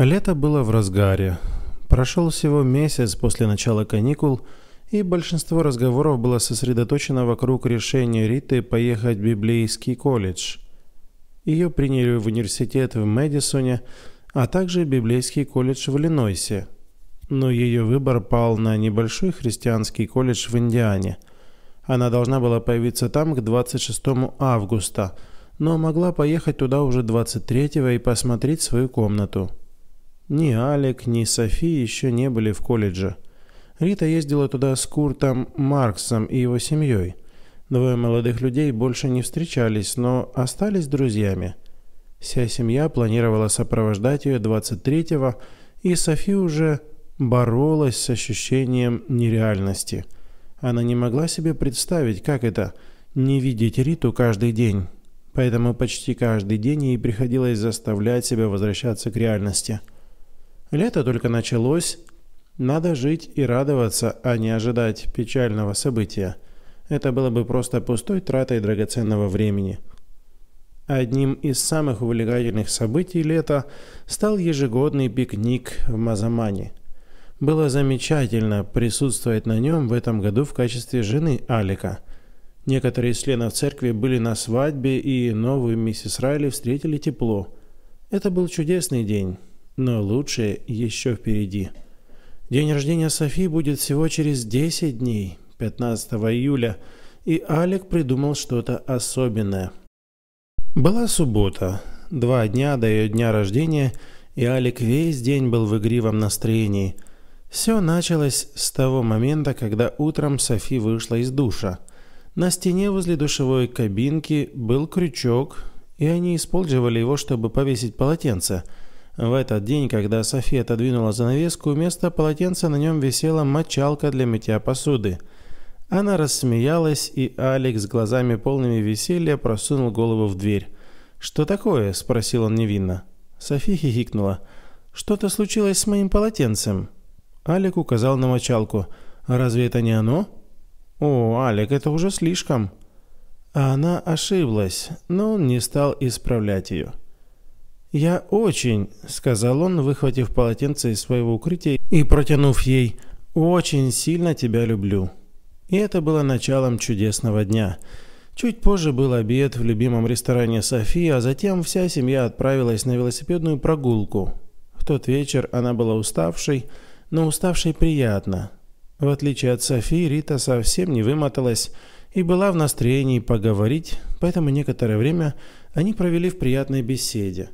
Лето было в разгаре. Прошел всего месяц после начала каникул, и большинство разговоров было сосредоточено вокруг решения Риты поехать в библейский колледж. Ее приняли в университет в Мэдисоне, а также библейский колледж в Иллинойсе. Но ее выбор пал на небольшой христианский колледж в Индиане. Она должна была появиться там к 26 августа, но могла поехать туда уже 23 и посмотреть свою комнату. Ни Алик, ни Софи еще не были в колледже. Рита ездила туда с Куртом Марксом и его семьей. Двое молодых людей больше не встречались, но остались друзьями. Вся семья планировала сопровождать ее 23-го, и Софи уже боролась с ощущением нереальности. Она не могла себе представить, как это – не видеть Риту каждый день. Поэтому почти каждый день ей приходилось заставлять себя возвращаться к реальности – Лето только началось. Надо жить и радоваться, а не ожидать печального события. Это было бы просто пустой тратой драгоценного времени. Одним из самых увлекательных событий лета стал ежегодный пикник в Мазамане. Было замечательно присутствовать на нем в этом году в качестве жены Алика. Некоторые из членов церкви были на свадьбе, и новую миссис Райли встретили тепло. Это был чудесный день но лучшее еще впереди. День рождения Софи будет всего через 10 дней, 15 июля, и Алек придумал что-то особенное. Была суббота, два дня до ее дня рождения, и Алик весь день был в игривом настроении. Все началось с того момента, когда утром Софи вышла из душа. На стене возле душевой кабинки был крючок, и они использовали его, чтобы повесить полотенце – в этот день, когда София отодвинула занавеску, вместо полотенца на нем висела мочалка для мытья посуды. Она рассмеялась, и Алекс глазами полными веселья просунул голову в дверь. «Что такое?» – спросил он невинно. Софи хихикнула. «Что-то случилось с моим полотенцем». Алик указал на мочалку. «Разве это не оно?» «О, Алик, это уже слишком». А она ошиблась, но он не стал исправлять ее. «Я очень», — сказал он, выхватив полотенце из своего укрытия и протянув ей, «очень сильно тебя люблю». И это было началом чудесного дня. Чуть позже был обед в любимом ресторане Софии, а затем вся семья отправилась на велосипедную прогулку. В тот вечер она была уставшей, но уставшей приятно. В отличие от Софии, Рита совсем не вымоталась и была в настроении поговорить, поэтому некоторое время они провели в приятной беседе.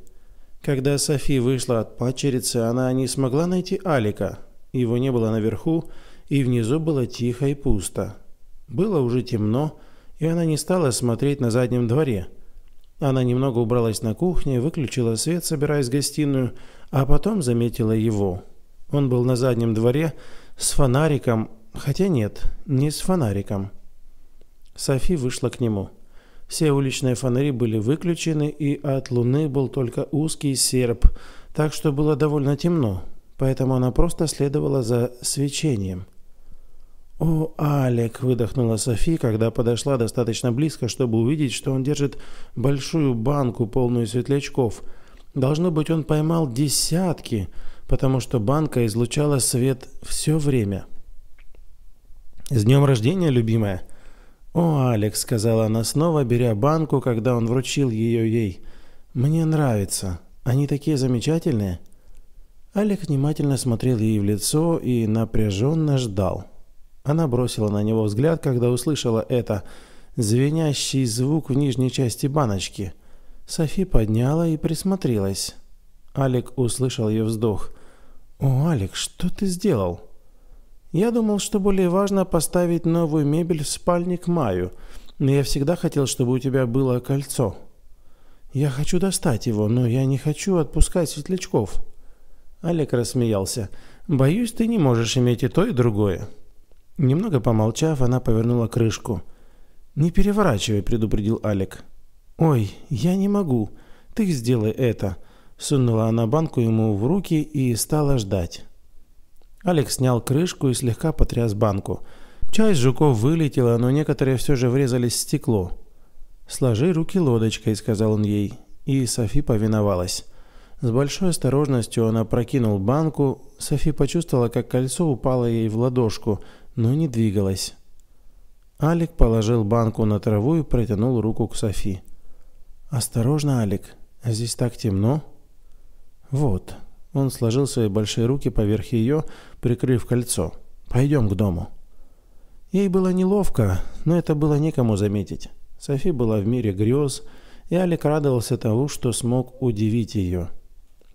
Когда Софи вышла от пачерицы, она не смогла найти Алика. Его не было наверху, и внизу было тихо и пусто. Было уже темно, и она не стала смотреть на заднем дворе. Она немного убралась на кухне, выключила свет, собираясь в гостиную, а потом заметила его. Он был на заднем дворе с фонариком, хотя нет, не с фонариком. Софи вышла к нему. Все уличные фонари были выключены, и от луны был только узкий серп, так что было довольно темно, поэтому она просто следовала за свечением. «О, Алек!» – выдохнула Софи, когда подошла достаточно близко, чтобы увидеть, что он держит большую банку, полную светлячков. Должно быть, он поймал десятки, потому что банка излучала свет все время. «С днем рождения, любимая!» «О, Алекс», — сказала она снова, беря банку, когда он вручил ее ей. «Мне нравится. Они такие замечательные». Алик внимательно смотрел ей в лицо и напряженно ждал. Она бросила на него взгляд, когда услышала это звенящий звук в нижней части баночки. Софи подняла и присмотрелась. Алик услышал ее вздох. «О, Алик, что ты сделал?» Я думал, что более важно поставить новую мебель в спальник к маю. Но я всегда хотел, чтобы у тебя было кольцо. Я хочу достать его, но я не хочу отпускать светлячков. Олег рассмеялся. Боюсь, ты не можешь иметь и то, и другое. Немного помолчав, она повернула крышку. Не переворачивай, предупредил Олег. Ой, я не могу. Ты сделай это. Сунула она банку ему в руки и стала ждать. Алекс снял крышку и слегка потряс банку. Часть жуков вылетела, но некоторые все же врезались в стекло. «Сложи руки лодочкой», — сказал он ей, и Софи повиновалась. С большой осторожностью он опрокинул банку. Софи почувствовала, как кольцо упало ей в ладошку, но не двигалось. Алик положил банку на траву и протянул руку к Софи. «Осторожно, Алик, здесь так темно». «Вот, он сложил свои большие руки поверх ее, прикрыв кольцо. «Пойдем к дому». Ей было неловко, но это было некому заметить. Софи была в мире грез, и Алик радовался тому, что смог удивить ее.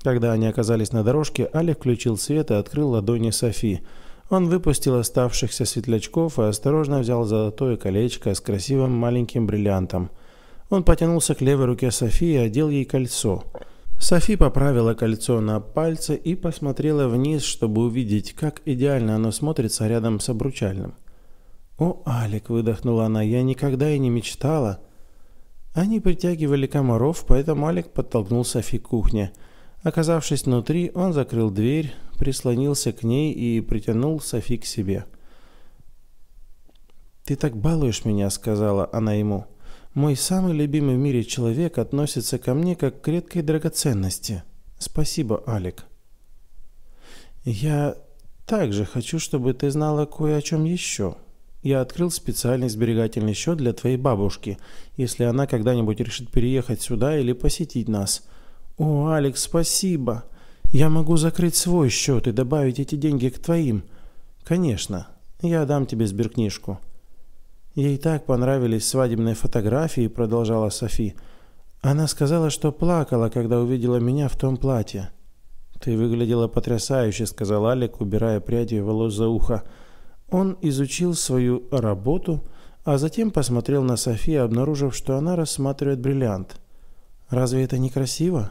Когда они оказались на дорожке, Алик включил свет и открыл ладони Софи. Он выпустил оставшихся светлячков и осторожно взял золотое колечко с красивым маленьким бриллиантом. Он потянулся к левой руке Софи и одел ей кольцо – Софи поправила кольцо на пальце и посмотрела вниз, чтобы увидеть, как идеально оно смотрится рядом с обручальным. «О, Алик!» – выдохнула она. «Я никогда и не мечтала!» Они притягивали комаров, поэтому Алик подтолкнул Софи к кухне. Оказавшись внутри, он закрыл дверь, прислонился к ней и притянул Софи к себе. «Ты так балуешь меня», — сказала она ему. Мой самый любимый в мире человек относится ко мне как к редкой драгоценности. Спасибо, Алик. Я также хочу, чтобы ты знала кое о чем еще. Я открыл специальный сберегательный счет для твоей бабушки, если она когда-нибудь решит переехать сюда или посетить нас. О, Алекс, спасибо. Я могу закрыть свой счет и добавить эти деньги к твоим. Конечно, я дам тебе сберкнижку. Ей так понравились свадебные фотографии, продолжала Софи. Она сказала, что плакала, когда увидела меня в том платье. Ты выглядела потрясающе, сказал Алик, убирая пряди волос за ухо. Он изучил свою работу, а затем посмотрел на Софи, обнаружив, что она рассматривает бриллиант. Разве это не красиво?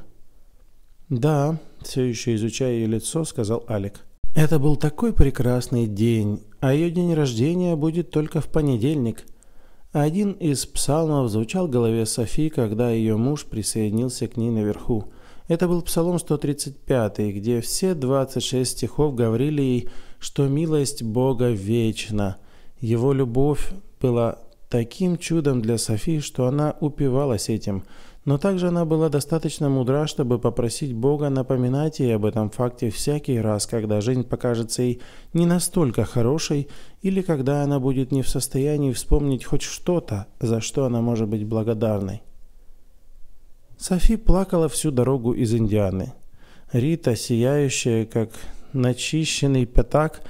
Да, все еще изучая ее лицо, сказал Алик. Это был такой прекрасный день, а ее день рождения будет только в понедельник. Один из псалмов звучал в голове Софии, когда ее муж присоединился к ней наверху. Это был псалом 135, где все 26 стихов говорили ей, что милость Бога вечна. Его любовь была таким чудом для Софии, что она упивалась этим – но также она была достаточно мудра, чтобы попросить Бога напоминать ей об этом факте всякий раз, когда жизнь покажется ей не настолько хорошей или когда она будет не в состоянии вспомнить хоть что-то, за что она может быть благодарной. Софи плакала всю дорогу из Индианы. Рита, сияющая, как начищенный пятак,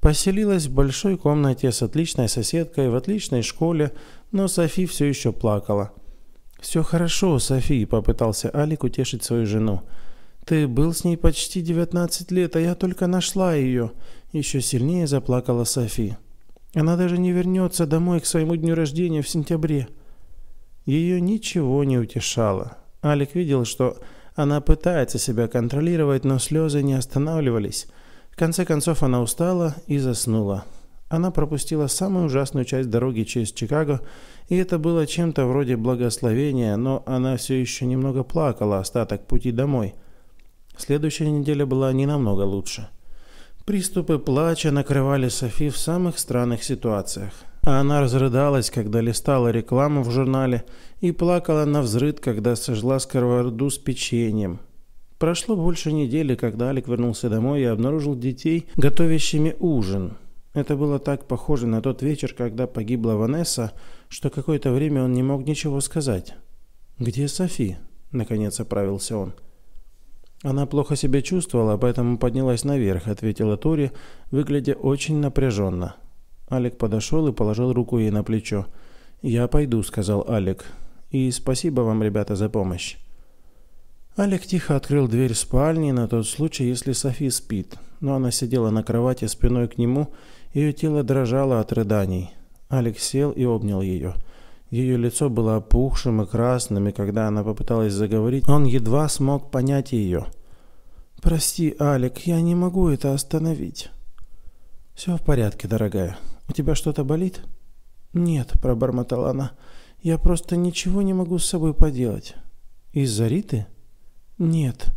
поселилась в большой комнате с отличной соседкой в отличной школе, но Софи все еще плакала – «Все хорошо, Софи», — попытался Алик утешить свою жену. «Ты был с ней почти девятнадцать лет, а я только нашла ее». Еще сильнее заплакала Софи. «Она даже не вернется домой к своему дню рождения в сентябре». Ее ничего не утешало. Алик видел, что она пытается себя контролировать, но слезы не останавливались. В конце концов она устала и заснула. Она пропустила самую ужасную часть дороги через Чикаго, и это было чем-то вроде благословения, но она все еще немного плакала остаток пути домой. Следующая неделя была не намного лучше. Приступы плача накрывали Софи в самых странных ситуациях. А она разрыдалась, когда листала рекламу в журнале, и плакала на взрыд, когда сожгла сковороду с печеньем. Прошло больше недели, когда Алик вернулся домой и обнаружил детей, готовящими ужин. Это было так похоже на тот вечер, когда погибла Ванесса, что какое-то время он не мог ничего сказать. «Где Софи?» – наконец оправился он. «Она плохо себя чувствовала, поэтому поднялась наверх», – ответила Тори, выглядя очень напряженно. Алик подошел и положил руку ей на плечо. «Я пойду», – сказал Алик. «И спасибо вам, ребята, за помощь». Алик тихо открыл дверь спальни на тот случай, если Софи спит, но она сидела на кровати спиной к нему ее тело дрожало от рыданий. Алекс сел и обнял ее. Ее лицо было опухшим и красным, и когда она попыталась заговорить, он едва смог понять ее. «Прости, Алик, я не могу это остановить». «Все в порядке, дорогая. У тебя что-то болит?» «Нет», — пробормотала она. «Я просто ничего не могу с собой поделать». «Из-за Риты?» «Нет.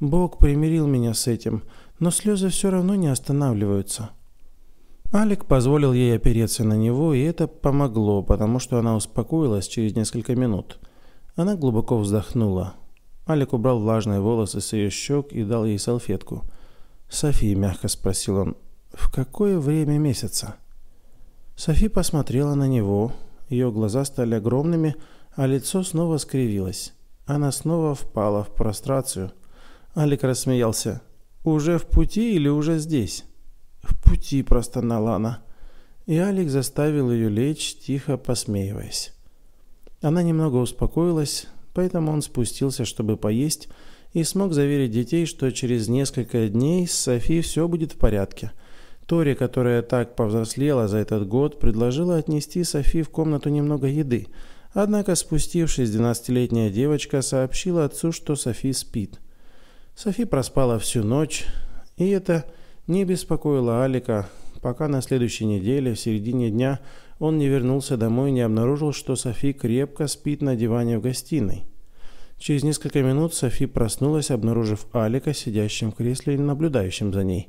Бог примирил меня с этим, но слезы все равно не останавливаются». Алик позволил ей опереться на него, и это помогло, потому что она успокоилась через несколько минут. Она глубоко вздохнула. Алик убрал влажные волосы с ее щек и дал ей салфетку. «Софи», — мягко спросил он, — «в какое время месяца?» Софи посмотрела на него. Ее глаза стали огромными, а лицо снова скривилось. Она снова впала в прострацию. Алик рассмеялся. «Уже в пути или уже здесь?» «В пути», — простонала она. И Алик заставил ее лечь, тихо посмеиваясь. Она немного успокоилась, поэтому он спустился, чтобы поесть, и смог заверить детей, что через несколько дней с Софи все будет в порядке. Тори, которая так повзрослела за этот год, предложила отнести Софи в комнату немного еды. Однако спустившись, 12-летняя девочка сообщила отцу, что Софи спит. Софи проспала всю ночь, и это не беспокоило Алика, пока на следующей неделе, в середине дня, он не вернулся домой и не обнаружил, что Софи крепко спит на диване в гостиной. Через несколько минут Софи проснулась, обнаружив Алика, сидящим в кресле и наблюдающим за ней.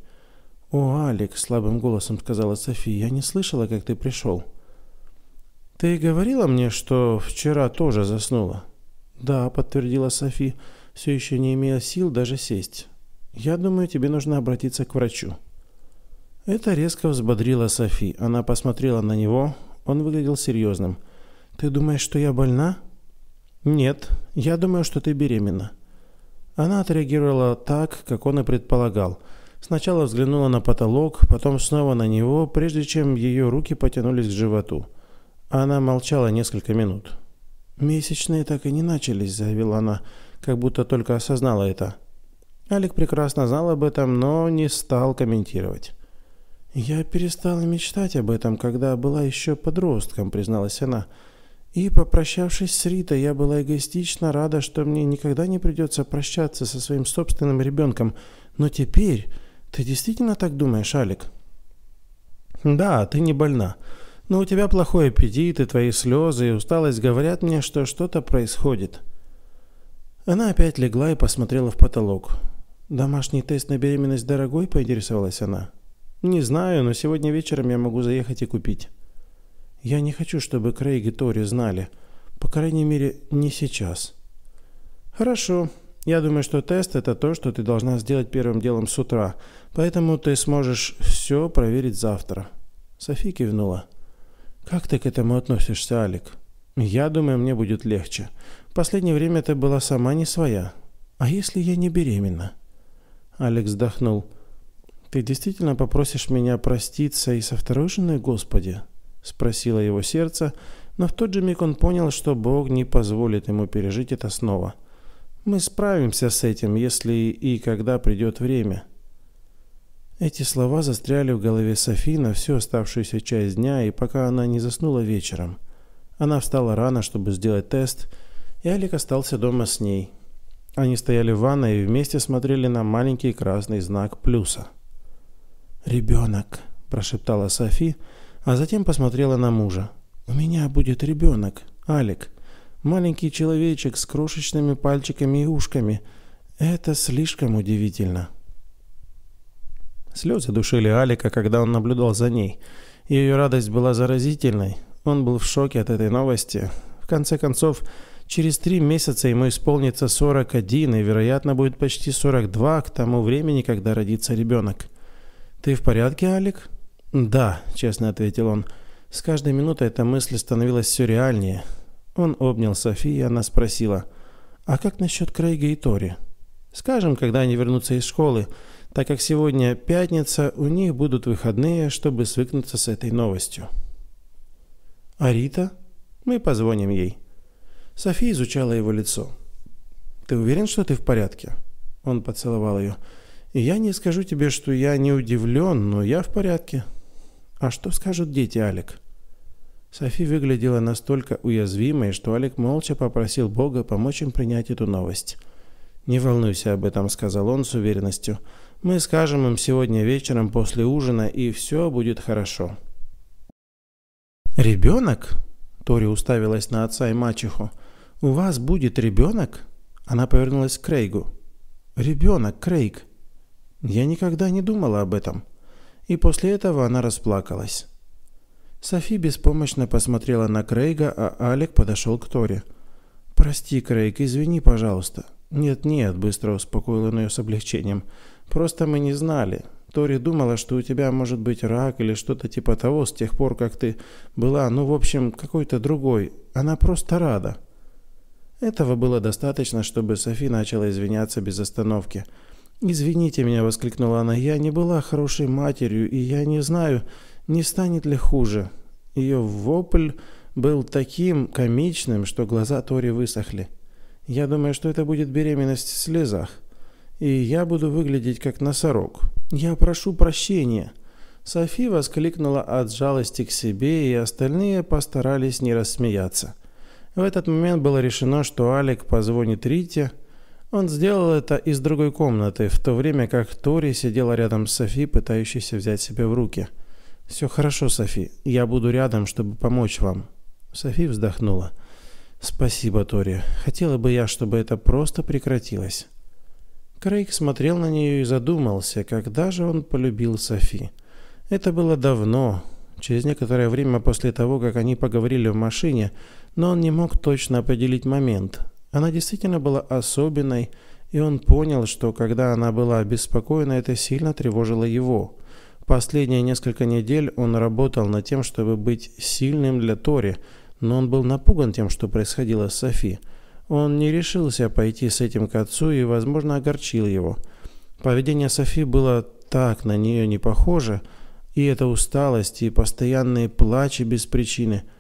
«О, Алик!» – слабым голосом сказала Софи. «Я не слышала, как ты пришел». «Ты говорила мне, что вчера тоже заснула?» «Да», – подтвердила Софи, все еще не имея сил даже сесть. Я думаю, тебе нужно обратиться к врачу». Это резко взбодрило Софи. Она посмотрела на него. Он выглядел серьезным. «Ты думаешь, что я больна?» «Нет, я думаю, что ты беременна». Она отреагировала так, как он и предполагал. Сначала взглянула на потолок, потом снова на него, прежде чем ее руки потянулись к животу. Она молчала несколько минут. «Месячные так и не начались», — заявила она, как будто только осознала это. Алик прекрасно знал об этом, но не стал комментировать. «Я перестала мечтать об этом, когда была еще подростком», — призналась она. «И, попрощавшись с Ритой, я была эгоистично рада, что мне никогда не придется прощаться со своим собственным ребенком. Но теперь... Ты действительно так думаешь, Алик?» «Да, ты не больна. Но у тебя плохой аппетит, и твои слезы и усталость говорят мне, что что-то происходит». Она опять легла и посмотрела в потолок. «Домашний тест на беременность дорогой?» – поинтересовалась она. «Не знаю, но сегодня вечером я могу заехать и купить». «Я не хочу, чтобы Крейг и Тори знали. По крайней мере, не сейчас». «Хорошо. Я думаю, что тест – это то, что ты должна сделать первым делом с утра, поэтому ты сможешь все проверить завтра». Софи кивнула. «Как ты к этому относишься, Алик?» «Я думаю, мне будет легче. В последнее время ты была сама не своя. А если я не беременна?» Алекс вздохнул. «Ты действительно попросишь меня проститься и со второй женой Господи?» – спросило его сердце, но в тот же миг он понял, что Бог не позволит ему пережить это снова. «Мы справимся с этим, если и когда придет время». Эти слова застряли в голове Софи на всю оставшуюся часть дня, и пока она не заснула вечером. Она встала рано, чтобы сделать тест, и Алик остался дома с ней, они стояли в ванной и вместе смотрели на маленький красный знак плюса. «Ребенок», – прошептала Софи, а затем посмотрела на мужа. «У меня будет ребенок, Алик. Маленький человечек с крошечными пальчиками и ушками. Это слишком удивительно». Слезы душили Алика, когда он наблюдал за ней. Ее радость была заразительной. Он был в шоке от этой новости. В конце концов, Через три месяца ему исполнится 41 и, вероятно, будет почти 42 к тому времени, когда родится ребенок. «Ты в порядке, Алик?» «Да», — честно ответил он. С каждой минутой эта мысль становилась все реальнее. Он обнял Софи, и она спросила, «А как насчет Крейга и Тори?» «Скажем, когда они вернутся из школы, так как сегодня пятница, у них будут выходные, чтобы свыкнуться с этой новостью». «А Рита?» «Мы позвоним ей». Софи изучала его лицо. «Ты уверен, что ты в порядке?» Он поцеловал ее. «Я не скажу тебе, что я не удивлен, но я в порядке». «А что скажут дети, Алик?» Софи выглядела настолько уязвимой, что Алик молча попросил Бога помочь им принять эту новость. «Не волнуйся об этом», — сказал он с уверенностью. «Мы скажем им сегодня вечером после ужина, и все будет хорошо». «Ребенок?» — Тори уставилась на отца и мачеху. «У вас будет ребенок?» Она повернулась к Крейгу. «Ребенок, Крейг!» Я никогда не думала об этом. И после этого она расплакалась. Софи беспомощно посмотрела на Крейга, а Алек подошел к Торе. «Прости, Крейг, извини, пожалуйста». «Нет-нет», – быстро успокоил он ее с облегчением. «Просто мы не знали. Тори думала, что у тебя может быть рак или что-то типа того с тех пор, как ты была, ну, в общем, какой-то другой. Она просто рада». Этого было достаточно, чтобы Софи начала извиняться без остановки. «Извините меня», — воскликнула она, — «я не была хорошей матерью, и я не знаю, не станет ли хуже». Ее вопль был таким комичным, что глаза Тори высохли. «Я думаю, что это будет беременность в слезах, и я буду выглядеть как носорог. Я прошу прощения». Софи воскликнула от жалости к себе, и остальные постарались не рассмеяться. В этот момент было решено, что Алик позвонит Рите. Он сделал это из другой комнаты, в то время как Тори сидела рядом с Софи, пытающейся взять себя в руки. «Все хорошо, Софи. Я буду рядом, чтобы помочь вам». Софи вздохнула. «Спасибо, Тори. Хотела бы я, чтобы это просто прекратилось». Крейг смотрел на нее и задумался, когда же он полюбил Софи. Это было давно, через некоторое время после того, как они поговорили в машине – но он не мог точно определить момент. Она действительно была особенной, и он понял, что когда она была обеспокоена, это сильно тревожило его. Последние несколько недель он работал над тем, чтобы быть сильным для Тори, но он был напуган тем, что происходило с Софи. Он не решился пойти с этим к отцу и, возможно, огорчил его. Поведение Софи было так на нее не похоже, и эта усталость, и постоянные плачи без причины –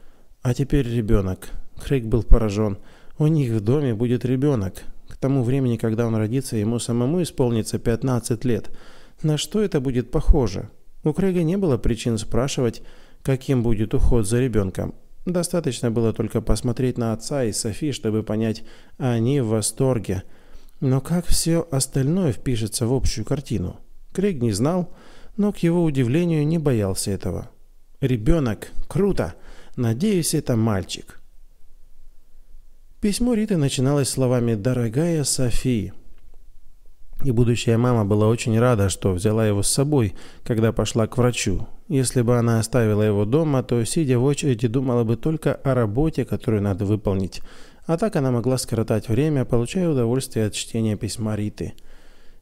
а теперь ребенок. Крейг был поражен. У них в доме будет ребенок. К тому времени, когда он родится, ему самому исполнится 15 лет. На что это будет похоже? У Крейга не было причин спрашивать, каким будет уход за ребенком. Достаточно было только посмотреть на отца и Софи, чтобы понять, они в восторге. Но как все остальное впишется в общую картину? Крейг не знал, но к его удивлению не боялся этого. «Ребенок! Круто!» Надеюсь, это мальчик. Письмо Риты начиналось словами «Дорогая Софи». И будущая мама была очень рада, что взяла его с собой, когда пошла к врачу. Если бы она оставила его дома, то, сидя в очереди, думала бы только о работе, которую надо выполнить. А так она могла скоротать время, получая удовольствие от чтения письма Риты.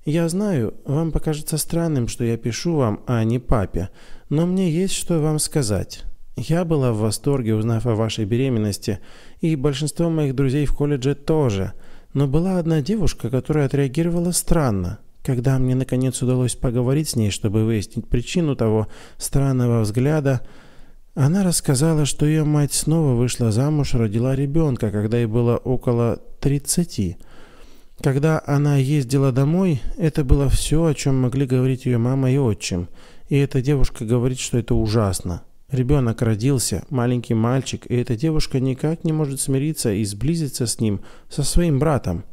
«Я знаю, вам покажется странным, что я пишу вам, а не папе, но мне есть что вам сказать. Я была в восторге, узнав о вашей беременности, и большинство моих друзей в колледже тоже. Но была одна девушка, которая отреагировала странно. Когда мне наконец удалось поговорить с ней, чтобы выяснить причину того странного взгляда, она рассказала, что ее мать снова вышла замуж, родила ребенка, когда ей было около 30. Когда она ездила домой, это было все, о чем могли говорить ее мама и отчим. И эта девушка говорит, что это ужасно. Ребенок родился, маленький мальчик, и эта девушка никак не может смириться и сблизиться с ним, со своим братом.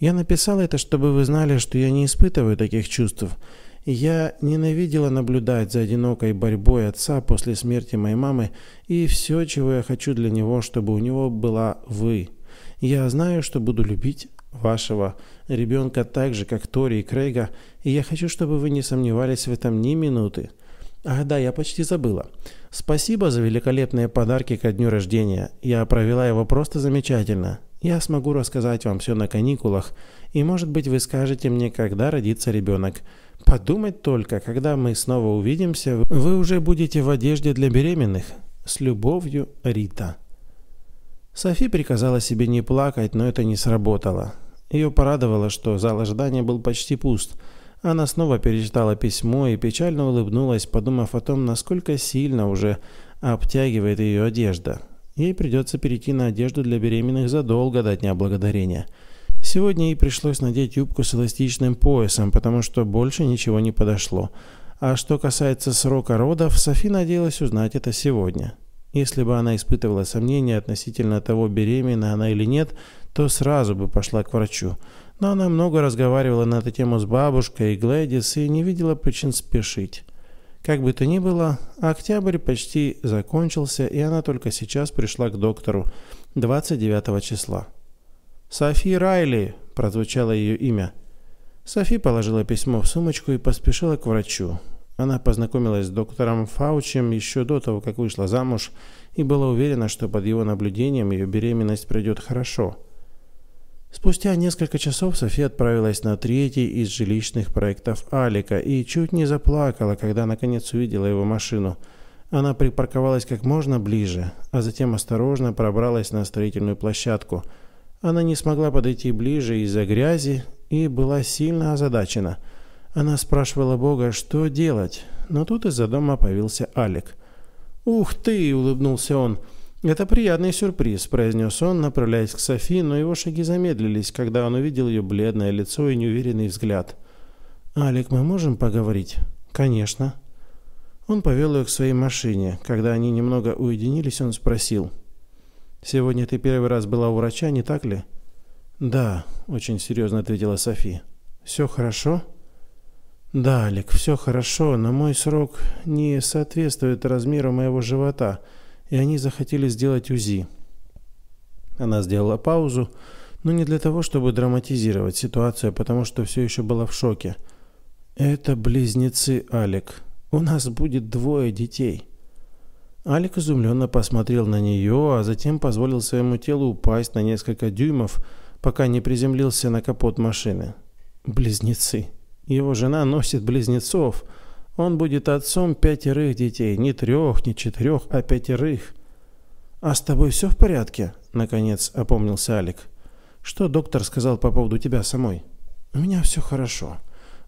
Я написала это, чтобы вы знали, что я не испытываю таких чувств. Я ненавидела наблюдать за одинокой борьбой отца после смерти моей мамы, и все, чего я хочу для него, чтобы у него была вы. Я знаю, что буду любить вашего ребенка так же, как Тори и Крейга, и я хочу, чтобы вы не сомневались в этом ни минуты. Ах да, я почти забыла. Спасибо за великолепные подарки ко дню рождения. Я провела его просто замечательно. Я смогу рассказать вам все на каникулах, и, может быть, вы скажете мне, когда родится ребенок. Подумать только, когда мы снова увидимся, вы уже будете в одежде для беременных. С любовью, Рита. Софи приказала себе не плакать, но это не сработало. Ее порадовало, что зал ожидания был почти пуст – она снова перечитала письмо и печально улыбнулась, подумав о том, насколько сильно уже обтягивает ее одежда. Ей придется перейти на одежду для беременных задолго до Дня Благодарения. Сегодня ей пришлось надеть юбку с эластичным поясом, потому что больше ничего не подошло. А что касается срока родов, Софи надеялась узнать это сегодня. Если бы она испытывала сомнения относительно того, беременна она или нет, то сразу бы пошла к врачу. Но она много разговаривала на эту тему с бабушкой и Глэдис и не видела причин спешить. Как бы то ни было, октябрь почти закончился, и она только сейчас пришла к доктору 29 числа. «Софи Райли!» – прозвучало ее имя. Софи положила письмо в сумочку и поспешила к врачу. Она познакомилась с доктором Фаучем еще до того, как вышла замуж, и была уверена, что под его наблюдением ее беременность пройдет хорошо – Спустя несколько часов София отправилась на третий из жилищных проектов Алика и чуть не заплакала, когда наконец увидела его машину. Она припарковалась как можно ближе, а затем осторожно пробралась на строительную площадку. Она не смогла подойти ближе из-за грязи и была сильно озадачена. Она спрашивала Бога, что делать, но тут из-за дома появился Алик. «Ух ты!» – улыбнулся он – «Это приятный сюрприз», – произнес он, направляясь к Софи, но его шаги замедлились, когда он увидел ее бледное лицо и неуверенный взгляд. «Алик, мы можем поговорить?» «Конечно». Он повел ее к своей машине. Когда они немного уединились, он спросил. «Сегодня ты первый раз была у врача, не так ли?» «Да», – очень серьезно ответила Софи. «Все хорошо?» «Да, Алик, все хорошо, но мой срок не соответствует размеру моего живота» и они захотели сделать УЗИ. Она сделала паузу, но не для того, чтобы драматизировать ситуацию, а потому что все еще была в шоке. «Это близнецы, Алик. У нас будет двое детей». Алик изумленно посмотрел на нее, а затем позволил своему телу упасть на несколько дюймов, пока не приземлился на капот машины. «Близнецы. Его жена носит близнецов». Он будет отцом пятерых детей, не трех, не четырех, а пятерых. «А с тобой все в порядке?» – наконец опомнился Алик. «Что доктор сказал по поводу тебя самой?» «У меня все хорошо.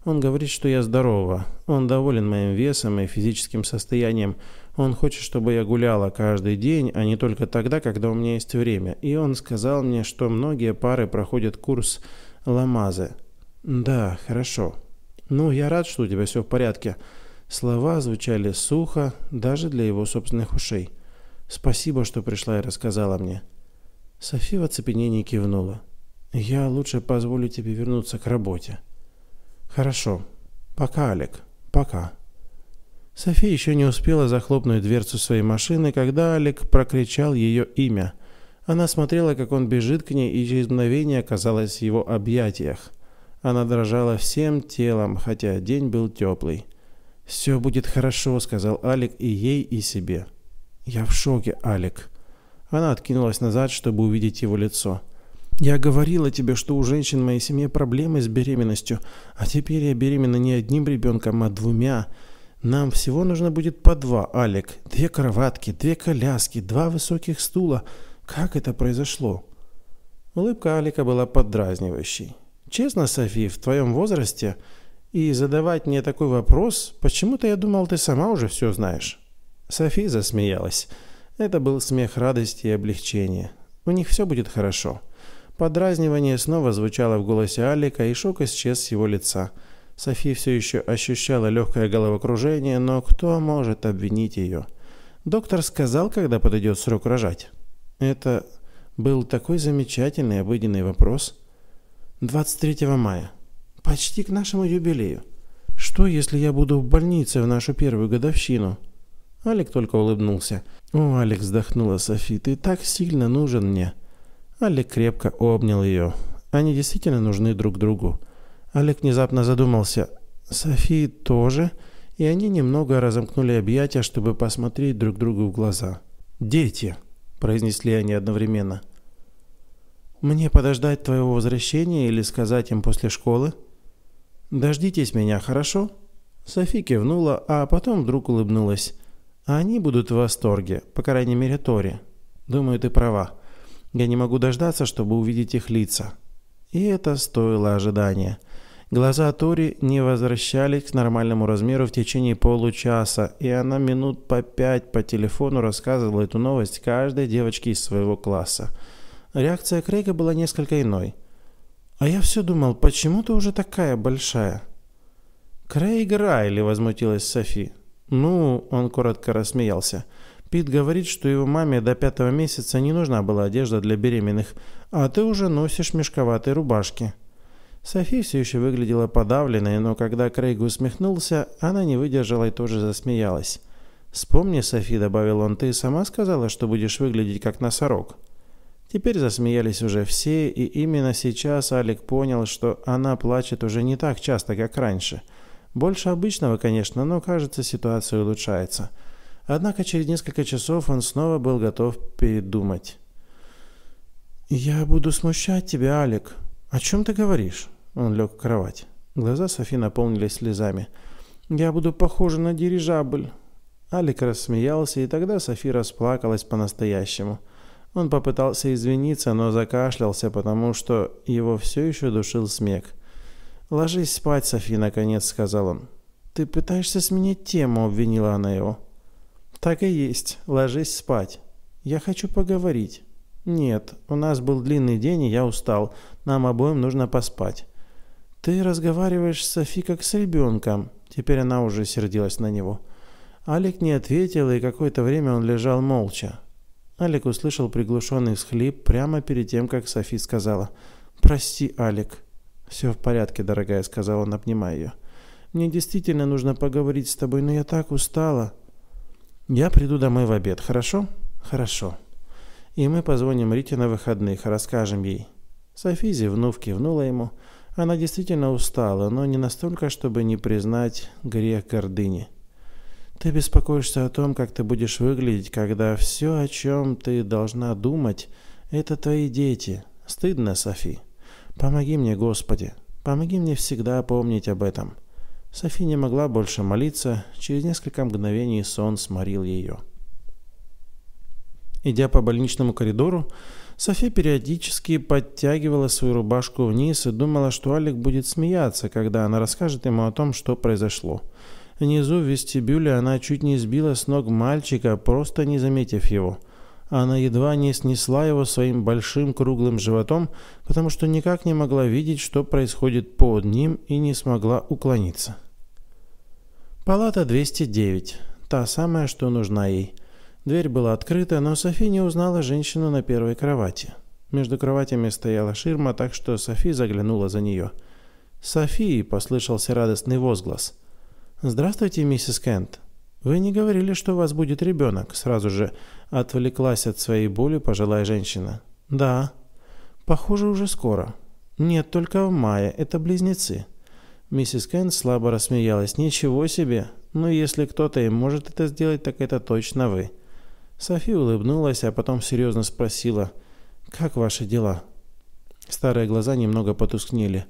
Он говорит, что я здорова. Он доволен моим весом и физическим состоянием. Он хочет, чтобы я гуляла каждый день, а не только тогда, когда у меня есть время. И он сказал мне, что многие пары проходят курс ламазы». «Да, хорошо», «Ну, я рад, что у тебя все в порядке». Слова звучали сухо, даже для его собственных ушей. «Спасибо, что пришла и рассказала мне». Софи в оцепенении кивнула. «Я лучше позволю тебе вернуться к работе». «Хорошо. Пока, Олег. Пока». Софи еще не успела захлопнуть дверцу своей машины, когда Олег прокричал ее имя. Она смотрела, как он бежит к ней, и через мгновение оказалась в его объятиях – она дрожала всем телом, хотя день был теплый. «Все будет хорошо», — сказал Алик и ей, и себе. «Я в шоке, Алик». Она откинулась назад, чтобы увидеть его лицо. «Я говорила тебе, что у женщин в моей семье проблемы с беременностью, а теперь я беременна не одним ребенком, а двумя. Нам всего нужно будет по два, Алик. Две кроватки, две коляски, два высоких стула. Как это произошло?» Улыбка Алика была поддразнивающей. Честно, Софи, в твоем возрасте и задавать мне такой вопрос, почему-то я думал, ты сама уже все знаешь». Софи засмеялась. Это был смех радости и облегчения. «У них все будет хорошо». Подразнивание снова звучало в голосе Алика, и шок исчез с его лица. Софи все еще ощущала легкое головокружение, но кто может обвинить ее? Доктор сказал, когда подойдет срок рожать. Это был такой замечательный обыденный вопрос – 23 мая. Почти к нашему юбилею. Что, если я буду в больнице в нашу первую годовщину? Алик только улыбнулся. О, Алик вздохнула Софи, ты так сильно нужен мне. Алик крепко обнял ее. Они действительно нужны друг другу. Алик внезапно задумался. Софи тоже? И они немного разомкнули объятия, чтобы посмотреть друг другу в глаза. «Дети!» – произнесли они одновременно – мне подождать твоего возвращения или сказать им после школы? Дождитесь меня, хорошо? Софи кивнула, а потом вдруг улыбнулась. Они будут в восторге, по крайней мере, Тори. Думаю, ты права. Я не могу дождаться, чтобы увидеть их лица. И это стоило ожидания. Глаза Тори не возвращались к нормальному размеру в течение получаса, и она минут по пять по телефону рассказывала эту новость каждой девочке из своего класса – Реакция Крейга была несколько иной. «А я все думал, почему ты уже такая большая?» «Крейг Райли», — возмутилась Софи. «Ну», — он коротко рассмеялся. «Пит говорит, что его маме до пятого месяца не нужна была одежда для беременных, а ты уже носишь мешковатые рубашки». Софи все еще выглядела подавленной, но когда Крейг усмехнулся, она не выдержала и тоже засмеялась. «Вспомни, Софи», — добавил он, — «ты сама сказала, что будешь выглядеть как носорог». Теперь засмеялись уже все, и именно сейчас Алик понял, что она плачет уже не так часто, как раньше. Больше обычного, конечно, но, кажется, ситуация улучшается. Однако через несколько часов он снова был готов передумать. «Я буду смущать тебя, Алик. О чем ты говоришь?» Он лег в кровать. Глаза Софи наполнились слезами. «Я буду похожа на дирижабль». Алик рассмеялся, и тогда Софи расплакалась по-настоящему – он попытался извиниться, но закашлялся, потому что его все еще душил смех. «Ложись спать, Софи», — наконец сказал он. «Ты пытаешься сменить тему», — обвинила она его. «Так и есть. Ложись спать. Я хочу поговорить». «Нет, у нас был длинный день, и я устал. Нам обоим нужно поспать». «Ты разговариваешь с Софи как с ребенком». Теперь она уже сердилась на него. Алик не ответил, и какое-то время он лежал молча. Алик услышал приглушенный всхлип прямо перед тем, как Софи сказала «Прости, Алик». «Все в порядке, дорогая», — сказал он, обнимая ее. «Мне действительно нужно поговорить с тобой, но я так устала». «Я приду домой в обед, хорошо?» «Хорошо». «И мы позвоним Рите на выходных, расскажем ей». Софи зевнув, кивнула ему. Она действительно устала, но не настолько, чтобы не признать грех гордыни. Ты беспокоишься о том, как ты будешь выглядеть, когда все, о чем ты должна думать, это твои дети. Стыдно, Софи. Помоги мне, Господи. Помоги мне всегда помнить об этом. Софи не могла больше молиться, через несколько мгновений сон сморил ее. Идя по больничному коридору, Софи периодически подтягивала свою рубашку вниз и думала, что Алик будет смеяться, когда она расскажет ему о том, что произошло. Внизу в вестибюле она чуть не сбила с ног мальчика, просто не заметив его. Она едва не снесла его своим большим круглым животом, потому что никак не могла видеть, что происходит под ним, и не смогла уклониться. Палата 209. Та самая, что нужна ей. Дверь была открыта, но Софи не узнала женщину на первой кровати. Между кроватями стояла ширма, так что Софи заглянула за нее. «Софи!» – послышался радостный возглас – «Здравствуйте, миссис Кент. Вы не говорили, что у вас будет ребенок?» Сразу же отвлеклась от своей боли пожилая женщина. «Да. Похоже, уже скоро. Нет, только в мае. Это близнецы». Миссис Кент слабо рассмеялась. «Ничего себе! Ну, если кто-то и может это сделать, так это точно вы». Софи улыбнулась, а потом серьезно спросила, «Как ваши дела?» Старые глаза немного потускнели. «Да».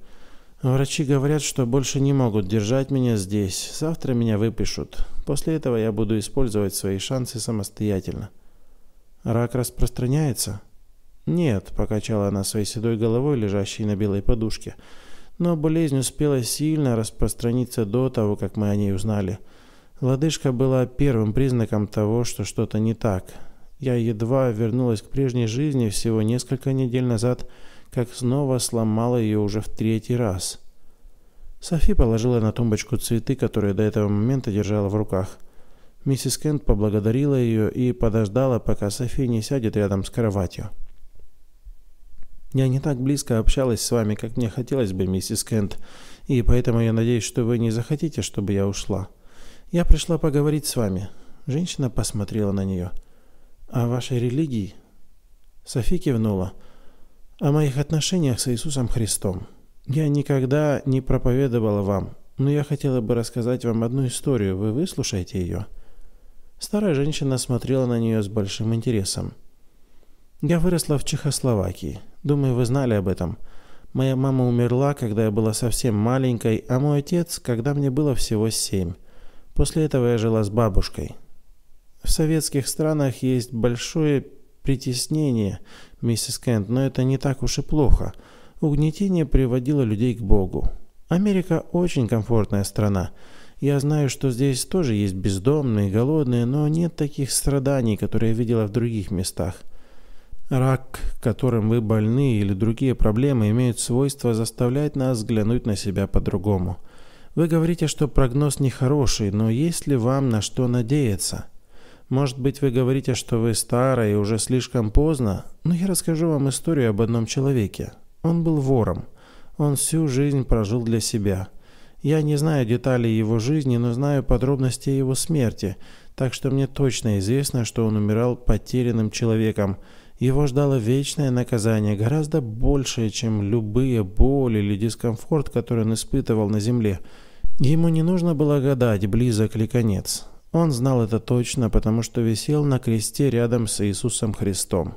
Врачи говорят, что больше не могут держать меня здесь. Завтра меня выпишут. После этого я буду использовать свои шансы самостоятельно. Рак распространяется? Нет, покачала она своей седой головой, лежащей на белой подушке. Но болезнь успела сильно распространиться до того, как мы о ней узнали. Лодыжка была первым признаком того, что что-то не так. Я едва вернулась к прежней жизни всего несколько недель назад, как снова сломала ее уже в третий раз. Софи положила на тумбочку цветы, которые до этого момента держала в руках. Миссис Кент поблагодарила ее и подождала, пока Софи не сядет рядом с кроватью. «Я не так близко общалась с вами, как мне хотелось бы, миссис Кент, и поэтому я надеюсь, что вы не захотите, чтобы я ушла. Я пришла поговорить с вами». Женщина посмотрела на нее. «О вашей религии?» Софи кивнула о моих отношениях с Иисусом Христом. Я никогда не проповедовала вам, но я хотела бы рассказать вам одну историю. Вы выслушаете ее?» Старая женщина смотрела на нее с большим интересом. «Я выросла в Чехословакии. Думаю, вы знали об этом. Моя мама умерла, когда я была совсем маленькой, а мой отец, когда мне было всего семь. После этого я жила с бабушкой. В советских странах есть большое притеснение, миссис Кент, но это не так уж и плохо. Угнетение приводило людей к Богу. Америка очень комфортная страна. Я знаю, что здесь тоже есть бездомные, голодные, но нет таких страданий, которые я видела в других местах. Рак, которым вы больны или другие проблемы имеют свойство заставлять нас взглянуть на себя по-другому. Вы говорите, что прогноз нехороший, но есть ли вам на что надеяться? Может быть, вы говорите, что вы старая и уже слишком поздно, но я расскажу вам историю об одном человеке. Он был вором. Он всю жизнь прожил для себя. Я не знаю деталей его жизни, но знаю подробности его смерти, так что мне точно известно, что он умирал потерянным человеком. Его ждало вечное наказание, гораздо большее, чем любые боли или дискомфорт, который он испытывал на земле. Ему не нужно было гадать, близок ли конец. Он знал это точно, потому что висел на кресте рядом с Иисусом Христом.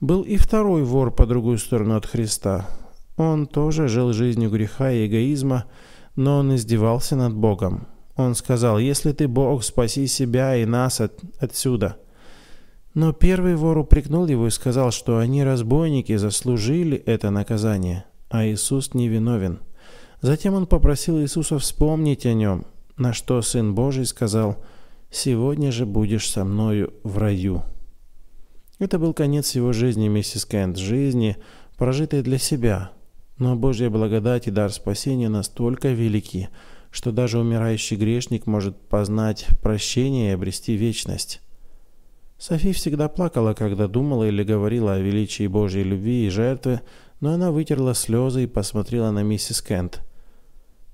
Был и второй вор по другую сторону от Христа. Он тоже жил жизнью греха и эгоизма, но он издевался над Богом. Он сказал, «Если ты Бог, спаси себя и нас от, отсюда». Но первый вор упрекнул его и сказал, что они, разбойники, заслужили это наказание, а Иисус не виновен. Затем он попросил Иисуса вспомнить о нем – на что Сын Божий сказал «Сегодня же будешь со мною в раю». Это был конец его жизни, миссис Кент, жизни, прожитой для себя. Но Божья благодать и дар спасения настолько велики, что даже умирающий грешник может познать прощение и обрести вечность. Софи всегда плакала, когда думала или говорила о величии Божьей любви и жертвы, но она вытерла слезы и посмотрела на миссис Кент –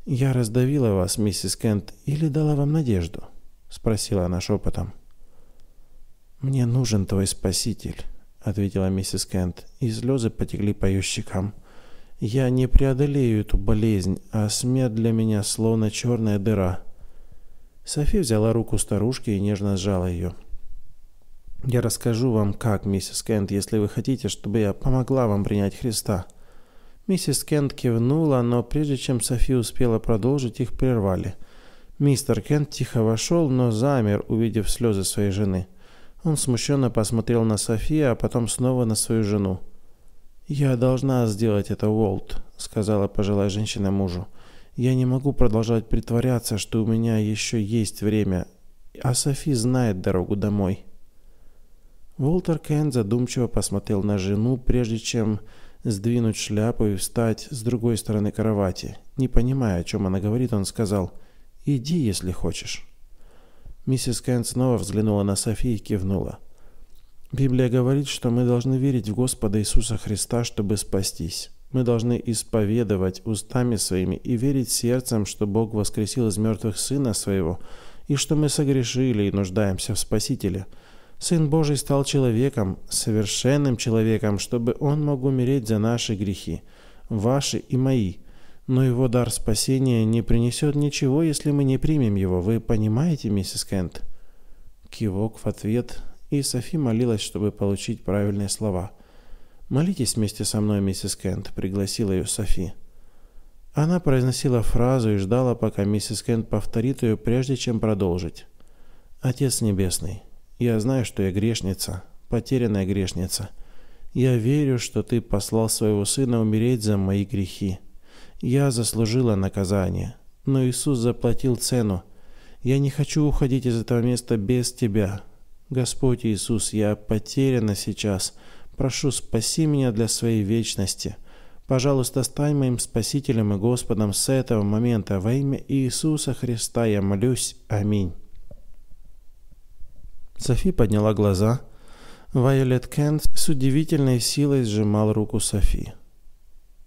«Я раздавила вас, миссис Кент, или дала вам надежду?» — спросила она шепотом. «Мне нужен твой спаситель», — ответила миссис Кент, и слезы потекли по ее щекам. «Я не преодолею эту болезнь, а смерть для меня словно черная дыра». Софи взяла руку старушки и нежно сжала ее. «Я расскажу вам, как, миссис Кент, если вы хотите, чтобы я помогла вам принять Христа», Миссис Кент кивнула, но прежде чем Софи успела продолжить, их прервали. Мистер Кент тихо вошел, но замер, увидев слезы своей жены. Он смущенно посмотрел на Софи, а потом снова на свою жену. «Я должна сделать это, Уолт», — сказала пожилая женщина мужу. «Я не могу продолжать притворяться, что у меня еще есть время, а Софи знает дорогу домой». Уолтер Кент задумчиво посмотрел на жену, прежде чем сдвинуть шляпу и встать с другой стороны кровати. Не понимая, о чем она говорит, он сказал «Иди, если хочешь». Миссис Кент снова взглянула на Софи и кивнула. Библия говорит, что мы должны верить в Господа Иисуса Христа, чтобы спастись. Мы должны исповедовать устами своими и верить сердцем, что Бог воскресил из мертвых Сына Своего, и что мы согрешили и нуждаемся в Спасителе – Сын Божий стал человеком, совершенным человеком, чтобы он мог умереть за наши грехи, ваши и мои. Но его дар спасения не принесет ничего, если мы не примем его. Вы понимаете, миссис Кент?» Кивок в ответ, и Софи молилась, чтобы получить правильные слова. «Молитесь вместе со мной, миссис Кент», — пригласила ее Софи. Она произносила фразу и ждала, пока миссис Кент повторит ее, прежде чем продолжить. «Отец Небесный, я знаю, что я грешница, потерянная грешница. Я верю, что ты послал своего сына умереть за мои грехи. Я заслужила наказание, но Иисус заплатил цену. Я не хочу уходить из этого места без тебя. Господь Иисус, я потеряна сейчас. Прошу, спаси меня для своей вечности. Пожалуйста, стань моим Спасителем и Господом с этого момента. Во имя Иисуса Христа я молюсь. Аминь. Софи подняла глаза. Вайолет Кент с удивительной силой сжимал руку Софи.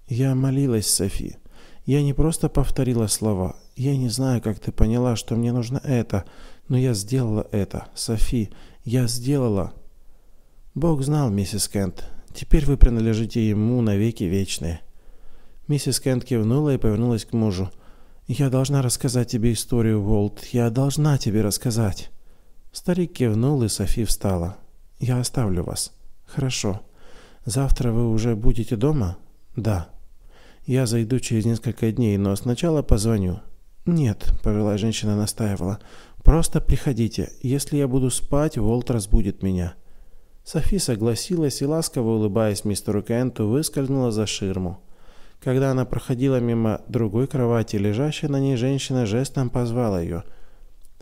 «Я молилась, Софи. Я не просто повторила слова. Я не знаю, как ты поняла, что мне нужно это, но я сделала это, Софи. Я сделала». «Бог знал, миссис Кент. Теперь вы принадлежите ему навеки вечные». Миссис Кент кивнула и повернулась к мужу. «Я должна рассказать тебе историю, Волт. Я должна тебе рассказать». Старик кивнул, и Софи встала. «Я оставлю вас». «Хорошо. Завтра вы уже будете дома?» «Да». «Я зайду через несколько дней, но сначала позвоню». «Нет», — повела женщина настаивала. «Просто приходите. Если я буду спать, Волт разбудит меня». Софи согласилась и, ласково улыбаясь мистеру Кенту, выскользнула за ширму. Когда она проходила мимо другой кровати, лежащая на ней женщина жестом позвала ее —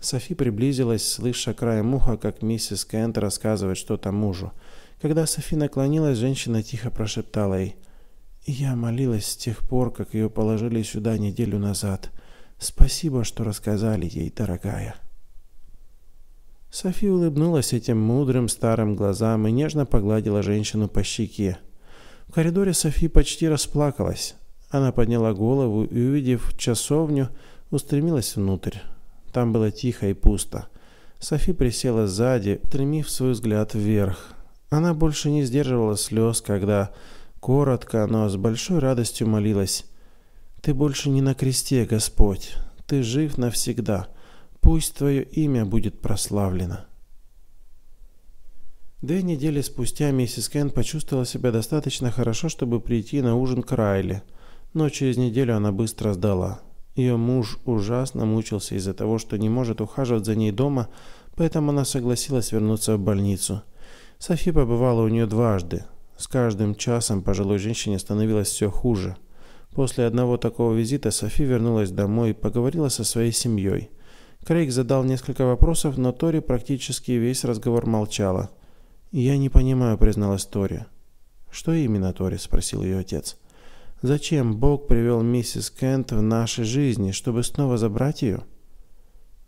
Софи приблизилась, слыша краем уха, как миссис Кент рассказывает что-то мужу. Когда Софи наклонилась, женщина тихо прошептала ей. «Я молилась с тех пор, как ее положили сюда неделю назад. Спасибо, что рассказали ей, дорогая». Софи улыбнулась этим мудрым старым глазам и нежно погладила женщину по щеке. В коридоре Софи почти расплакалась. Она подняла голову и, увидев часовню, устремилась внутрь. Там было тихо и пусто. Софи присела сзади, стремив свой взгляд вверх. Она больше не сдерживала слез, когда коротко, но с большой радостью молилась. «Ты больше не на кресте, Господь. Ты жив навсегда. Пусть Твое имя будет прославлено». Две недели спустя миссис Кен почувствовала себя достаточно хорошо, чтобы прийти на ужин к Райли, но через неделю она быстро сдала. Ее муж ужасно мучился из-за того, что не может ухаживать за ней дома, поэтому она согласилась вернуться в больницу. Софи побывала у нее дважды. С каждым часом пожилой женщине становилось все хуже. После одного такого визита Софи вернулась домой и поговорила со своей семьей. Крейг задал несколько вопросов, но Тори практически весь разговор молчала. «Я не понимаю», — призналась Тори. «Что именно, Тори?» — спросил ее отец. Зачем Бог привел миссис Кент в наши жизни, чтобы снова забрать ее?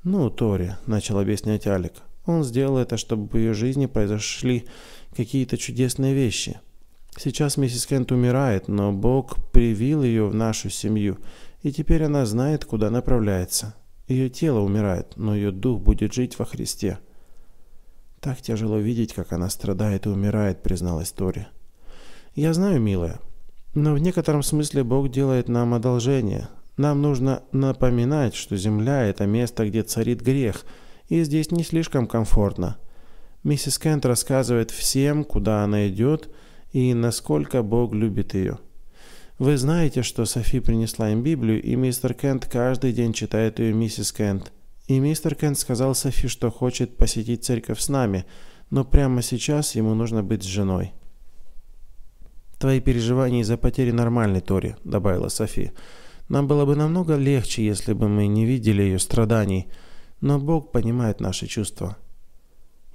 Ну, Тори, начал объяснять Алик, он сделал это, чтобы в ее жизни произошли какие-то чудесные вещи. Сейчас миссис Кент умирает, но Бог привил ее в нашу семью, и теперь она знает, куда направляется. Ее тело умирает, но ее дух будет жить во Христе. Так тяжело видеть, как она страдает и умирает, призналась Тори. Я знаю, милая, но в некотором смысле Бог делает нам одолжение. Нам нужно напоминать, что земля – это место, где царит грех, и здесь не слишком комфортно. Миссис Кент рассказывает всем, куда она идет и насколько Бог любит ее. Вы знаете, что Софи принесла им Библию, и мистер Кент каждый день читает ее миссис Кент. И мистер Кент сказал Софи, что хочет посетить церковь с нами, но прямо сейчас ему нужно быть с женой. «Твои переживания из-за потери нормальной, Тори», — добавила Софи. «Нам было бы намного легче, если бы мы не видели ее страданий, но Бог понимает наши чувства».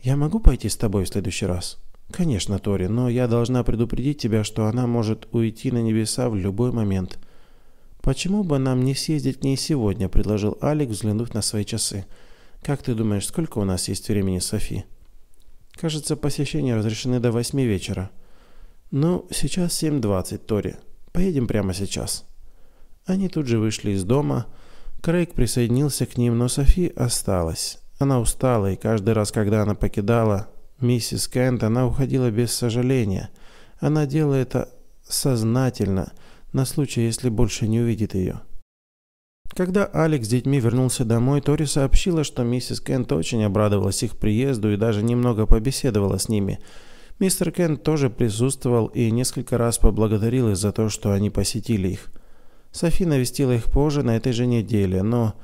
«Я могу пойти с тобой в следующий раз?» «Конечно, Тори, но я должна предупредить тебя, что она может уйти на небеса в любой момент». «Почему бы нам не съездить к ней сегодня?» – предложил Алик, взглянув на свои часы. «Как ты думаешь, сколько у нас есть времени, Софи?» «Кажется, посещения разрешены до восьми вечера». «Ну, сейчас 7.20, Тори. Поедем прямо сейчас». Они тут же вышли из дома. Крейг присоединился к ним, но Софи осталась. Она устала, и каждый раз, когда она покидала миссис Кент, она уходила без сожаления. Она делает это сознательно, на случай, если больше не увидит ее. Когда Алекс с детьми вернулся домой, Тори сообщила, что миссис Кент очень обрадовалась их приезду и даже немного побеседовала с ними – Мистер Кент тоже присутствовал и несколько раз поблагодарил их за то, что они посетили их. Софи навестила их позже на этой же неделе, но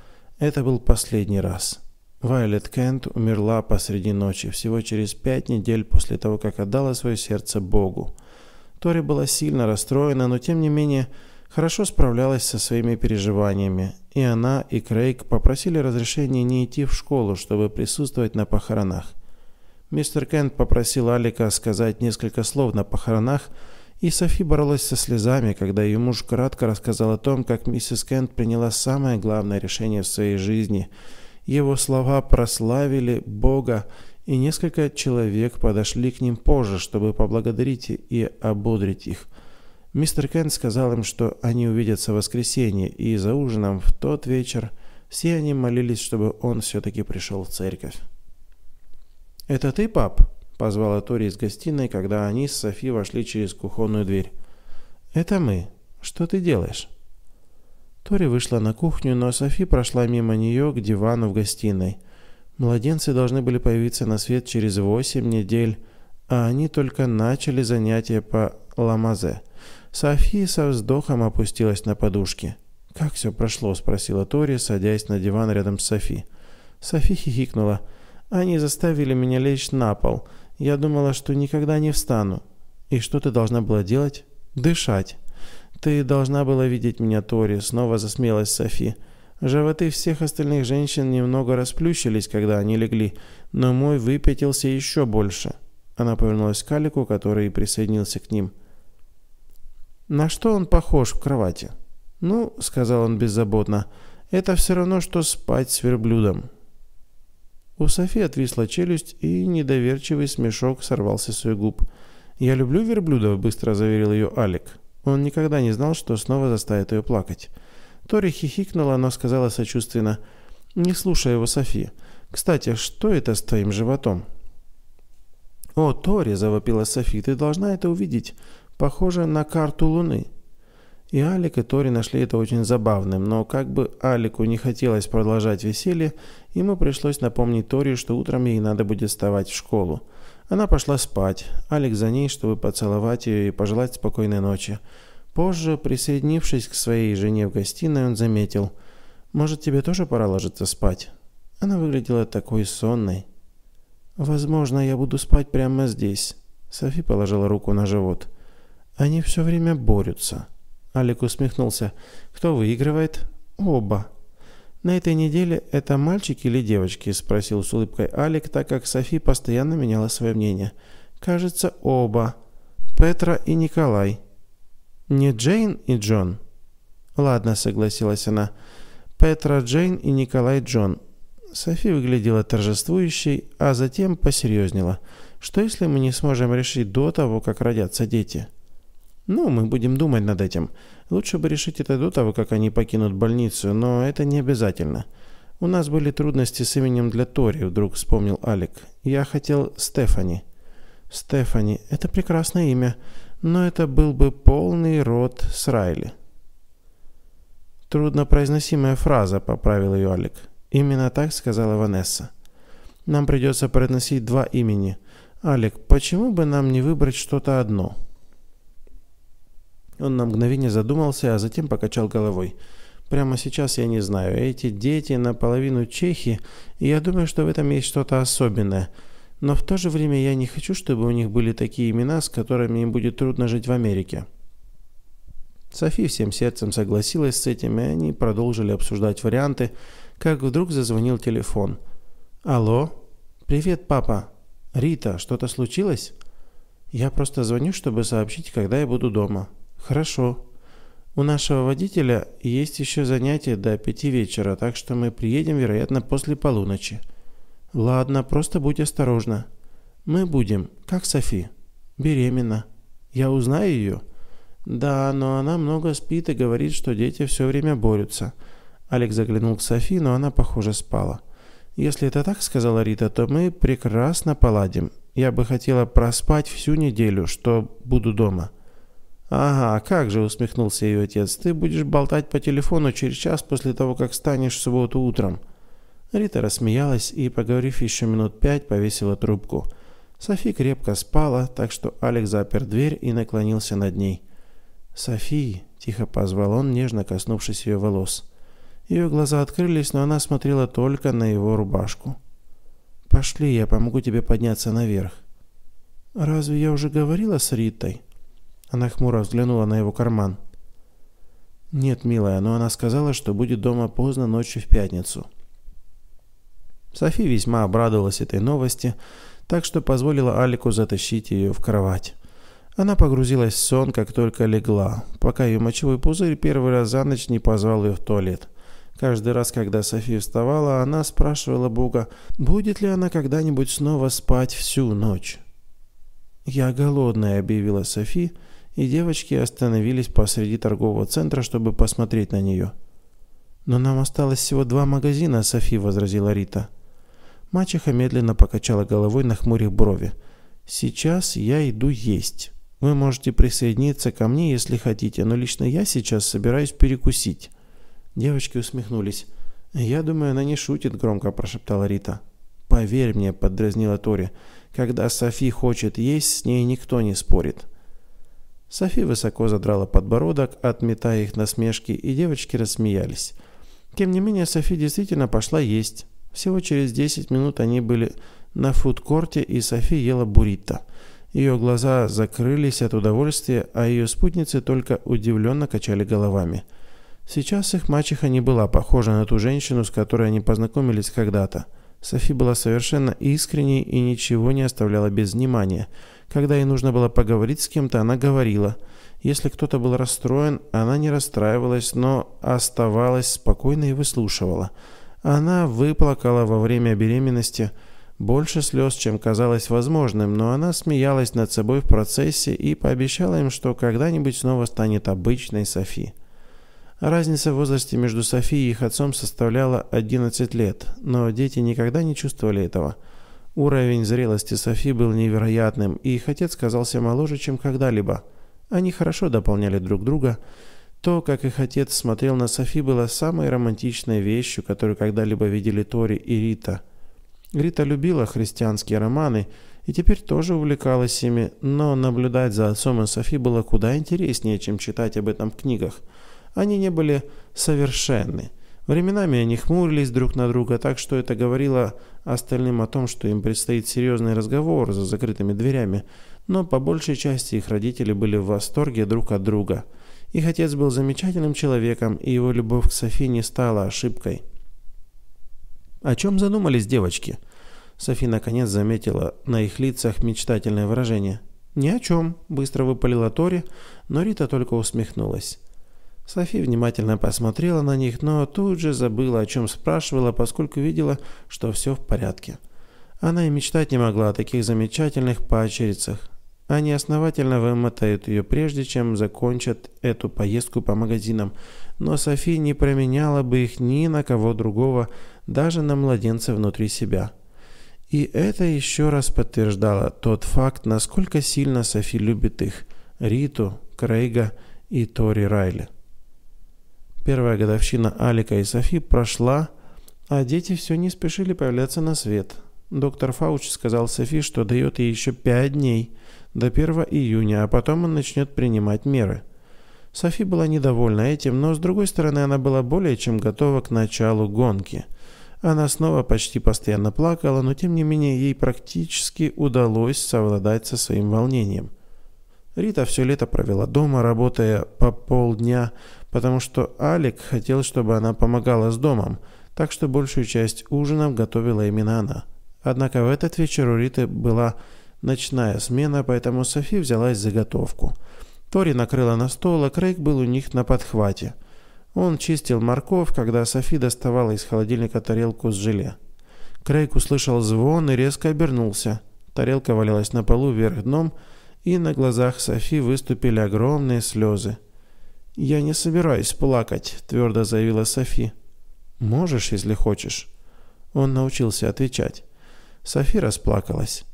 это был последний раз. Вайлет Кент умерла посреди ночи, всего через пять недель после того, как отдала свое сердце Богу. Тори была сильно расстроена, но тем не менее хорошо справлялась со своими переживаниями, и она и Крейг попросили разрешения не идти в школу, чтобы присутствовать на похоронах. Мистер Кент попросил Алика сказать несколько слов на похоронах, и Софи боролась со слезами, когда ее муж кратко рассказал о том, как миссис Кент приняла самое главное решение в своей жизни. Его слова прославили Бога, и несколько человек подошли к ним позже, чтобы поблагодарить и ободрить их. Мистер Кент сказал им, что они увидятся в воскресенье, и за ужином в тот вечер все они молились, чтобы он все-таки пришел в церковь. «Это ты, пап?» – позвала Тори из гостиной, когда они с Софи вошли через кухонную дверь. «Это мы. Что ты делаешь?» Тори вышла на кухню, но Софи прошла мимо нее к дивану в гостиной. Младенцы должны были появиться на свет через восемь недель, а они только начали занятия по ламазе. Софи со вздохом опустилась на подушки. «Как все прошло?» – спросила Тори, садясь на диван рядом с Софи. Софи хихикнула – они заставили меня лечь на пол. Я думала, что никогда не встану. И что ты должна была делать? Дышать. Ты должна была видеть меня, Тори, снова засмеялась Софи. Животы всех остальных женщин немного расплющились, когда они легли, но мой выпятился еще больше. Она повернулась к Алику, который присоединился к ним. «На что он похож в кровати?» «Ну», — сказал он беззаботно, — «это все равно, что спать с верблюдом». У Софи отвисла челюсть, и недоверчивый смешок сорвался с ее губ. «Я люблю верблюдов», — быстро заверил ее Алик. Он никогда не знал, что снова заставит ее плакать. Тори хихикнула, но сказала сочувственно. «Не слушай его, Софи. Кстати, что это с твоим животом?» «О, Тори!» – завопила Софи. «Ты должна это увидеть. Похоже на карту Луны». И Алик и Тори нашли это очень забавным, но как бы Алику не хотелось продолжать веселье, ему пришлось напомнить Тори, что утром ей надо будет вставать в школу. Она пошла спать, Алик за ней, чтобы поцеловать ее и пожелать спокойной ночи. Позже, присоединившись к своей жене в гостиной, он заметил, «Может, тебе тоже пора ложиться спать?» Она выглядела такой сонной. «Возможно, я буду спать прямо здесь», — Софи положила руку на живот. «Они все время борются». Алик усмехнулся. «Кто выигрывает?» «Оба». «На этой неделе это мальчики или девочки?» – спросил с улыбкой Алик, так как Софи постоянно меняла свое мнение. «Кажется, оба. Петра и Николай. Не Джейн и Джон?» «Ладно», – согласилась она. «Петра Джейн и Николай Джон. Софи выглядела торжествующей, а затем посерьезнела. «Что если мы не сможем решить до того, как родятся дети?» Ну, мы будем думать над этим. Лучше бы решить это до того, как они покинут больницу, но это не обязательно. У нас были трудности с именем для Тори, вдруг вспомнил Алик. Я хотел Стефани. Стефани – это прекрасное имя, но это был бы полный род с Райли. Труднопроизносимая фраза, поправил ее Алик. Именно так сказала Ванесса. Нам придется произносить два имени. Алик, почему бы нам не выбрать что-то одно? Он на мгновение задумался, а затем покачал головой. Прямо сейчас я не знаю. Эти дети наполовину чехи, и я думаю, что в этом есть что-то особенное. Но в то же время я не хочу, чтобы у них были такие имена, с которыми им будет трудно жить в Америке. Софи всем сердцем согласилась с этим, и они продолжили обсуждать варианты, как вдруг зазвонил телефон. «Алло? Привет, папа. Рита, что-то случилось?» «Я просто звоню, чтобы сообщить, когда я буду дома», Хорошо. У нашего водителя есть еще занятие до пяти вечера, так что мы приедем, вероятно, после полуночи. Ладно, просто будь осторожна. Мы будем, как Софи. Беременна. Я узнаю ее? Да, но она много спит и говорит, что дети все время борются. Алекс заглянул к Софи, но она, похоже, спала. Если это так, сказала Рита, то мы прекрасно поладим. Я бы хотела проспать всю неделю, что буду дома. «Ага, как же», — усмехнулся ее отец, — «ты будешь болтать по телефону через час после того, как станешь в субботу утром». Рита рассмеялась и, поговорив еще минут пять, повесила трубку. Софи крепко спала, так что Алекс запер дверь и наклонился над ней. «Софи», — тихо позвал он, нежно коснувшись ее волос. Ее глаза открылись, но она смотрела только на его рубашку. «Пошли, я помогу тебе подняться наверх». «Разве я уже говорила с Ритой?» Она хмуро взглянула на его карман. «Нет, милая, но она сказала, что будет дома поздно ночью в пятницу». Софи весьма обрадовалась этой новости, так что позволила Алику затащить ее в кровать. Она погрузилась в сон, как только легла, пока ее мочевой пузырь первый раз за ночь не позвал ее в туалет. Каждый раз, когда Софи вставала, она спрашивала Бога, будет ли она когда-нибудь снова спать всю ночь. «Я голодная», — объявила Софи, — и девочки остановились посреди торгового центра, чтобы посмотреть на нее. «Но нам осталось всего два магазина», — Софи возразила Рита. Мачеха медленно покачала головой, на нахмурив брови. «Сейчас я иду есть. Вы можете присоединиться ко мне, если хотите, но лично я сейчас собираюсь перекусить». Девочки усмехнулись. «Я думаю, она не шутит», — громко прошептала Рита. «Поверь мне», — поддразнила Тори. «Когда Софи хочет есть, с ней никто не спорит». Софи высоко задрала подбородок, отметая их насмешки, и девочки рассмеялись. Тем не менее, Софи действительно пошла есть. Всего через 10 минут они были на фудкорте, и Софи ела буррито. Ее глаза закрылись от удовольствия, а ее спутницы только удивленно качали головами. Сейчас их мачеха не была похожа на ту женщину, с которой они познакомились когда-то. Софи была совершенно искренней и ничего не оставляла без внимания – когда ей нужно было поговорить с кем-то, она говорила. Если кто-то был расстроен, она не расстраивалась, но оставалась спокойной и выслушивала. Она выплакала во время беременности больше слез, чем казалось возможным, но она смеялась над собой в процессе и пообещала им, что когда-нибудь снова станет обычной Софи. Разница в возрасте между Софи и их отцом составляла 11 лет, но дети никогда не чувствовали этого – Уровень зрелости Софи был невероятным, и их отец казался моложе, чем когда-либо. Они хорошо дополняли друг друга. То, как их отец смотрел на Софи, было самой романтичной вещью, которую когда-либо видели Тори и Рита. Рита любила христианские романы и теперь тоже увлекалась ими, но наблюдать за отцом и Софи было куда интереснее, чем читать об этом в книгах. Они не были совершенны – Временами они хмурились друг на друга, так что это говорило остальным о том, что им предстоит серьезный разговор за закрытыми дверями, но по большей части их родители были в восторге друг от друга. Их отец был замечательным человеком, и его любовь к Софи не стала ошибкой. О чем задумались девочки? Софи наконец заметила на их лицах мечтательное выражение. «Ни о чем», – быстро выпалила Тори, но Рита только усмехнулась. София внимательно посмотрела на них, но тут же забыла, о чем спрашивала, поскольку видела, что все в порядке. Она и мечтать не могла о таких замечательных пачерицах. Они основательно вымотают ее, прежде чем закончат эту поездку по магазинам. Но Софи не променяла бы их ни на кого другого, даже на младенца внутри себя. И это еще раз подтверждало тот факт, насколько сильно Софи любит их – Риту, Крейга и Тори Райли. Первая годовщина Алика и Софи прошла, а дети все не спешили появляться на свет. Доктор Фауч сказал Софи, что дает ей еще пять дней, до 1 июня, а потом он начнет принимать меры. Софи была недовольна этим, но с другой стороны она была более чем готова к началу гонки. Она снова почти постоянно плакала, но тем не менее ей практически удалось совладать со своим волнением. Рита все лето провела дома, работая по полдня, потому что Алик хотел, чтобы она помогала с домом, так что большую часть ужинов готовила именно она. Однако в этот вечер у Риты была ночная смена, поэтому Софи взялась за готовку. Тори накрыла на стол, а Крейг был у них на подхвате. Он чистил морковь, когда Софи доставала из холодильника тарелку с желе. Крейг услышал звон и резко обернулся. Тарелка валялась на полу вверх дном, и на глазах Софи выступили огромные слезы. «Я не собираюсь плакать», — твердо заявила Софи. «Можешь, если хочешь». Он научился отвечать. Софи расплакалась.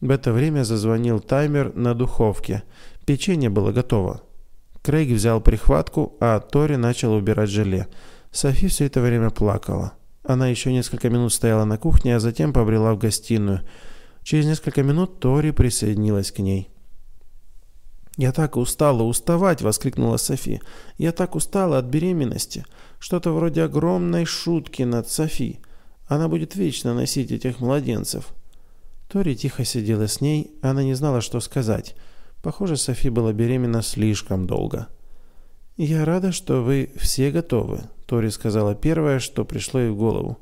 В это время зазвонил таймер на духовке. Печенье было готово. Крейг взял прихватку, а Тори начал убирать желе. Софи все это время плакала. Она еще несколько минут стояла на кухне, а затем побрела в гостиную. Через несколько минут Тори присоединилась к ней. «Я так устала уставать!» — воскликнула Софи. «Я так устала от беременности! Что-то вроде огромной шутки над Софи. Она будет вечно носить этих младенцев!» Тори тихо сидела с ней, она не знала, что сказать. Похоже, Софи была беременна слишком долго. «Я рада, что вы все готовы», — Тори сказала первое, что пришло ей в голову.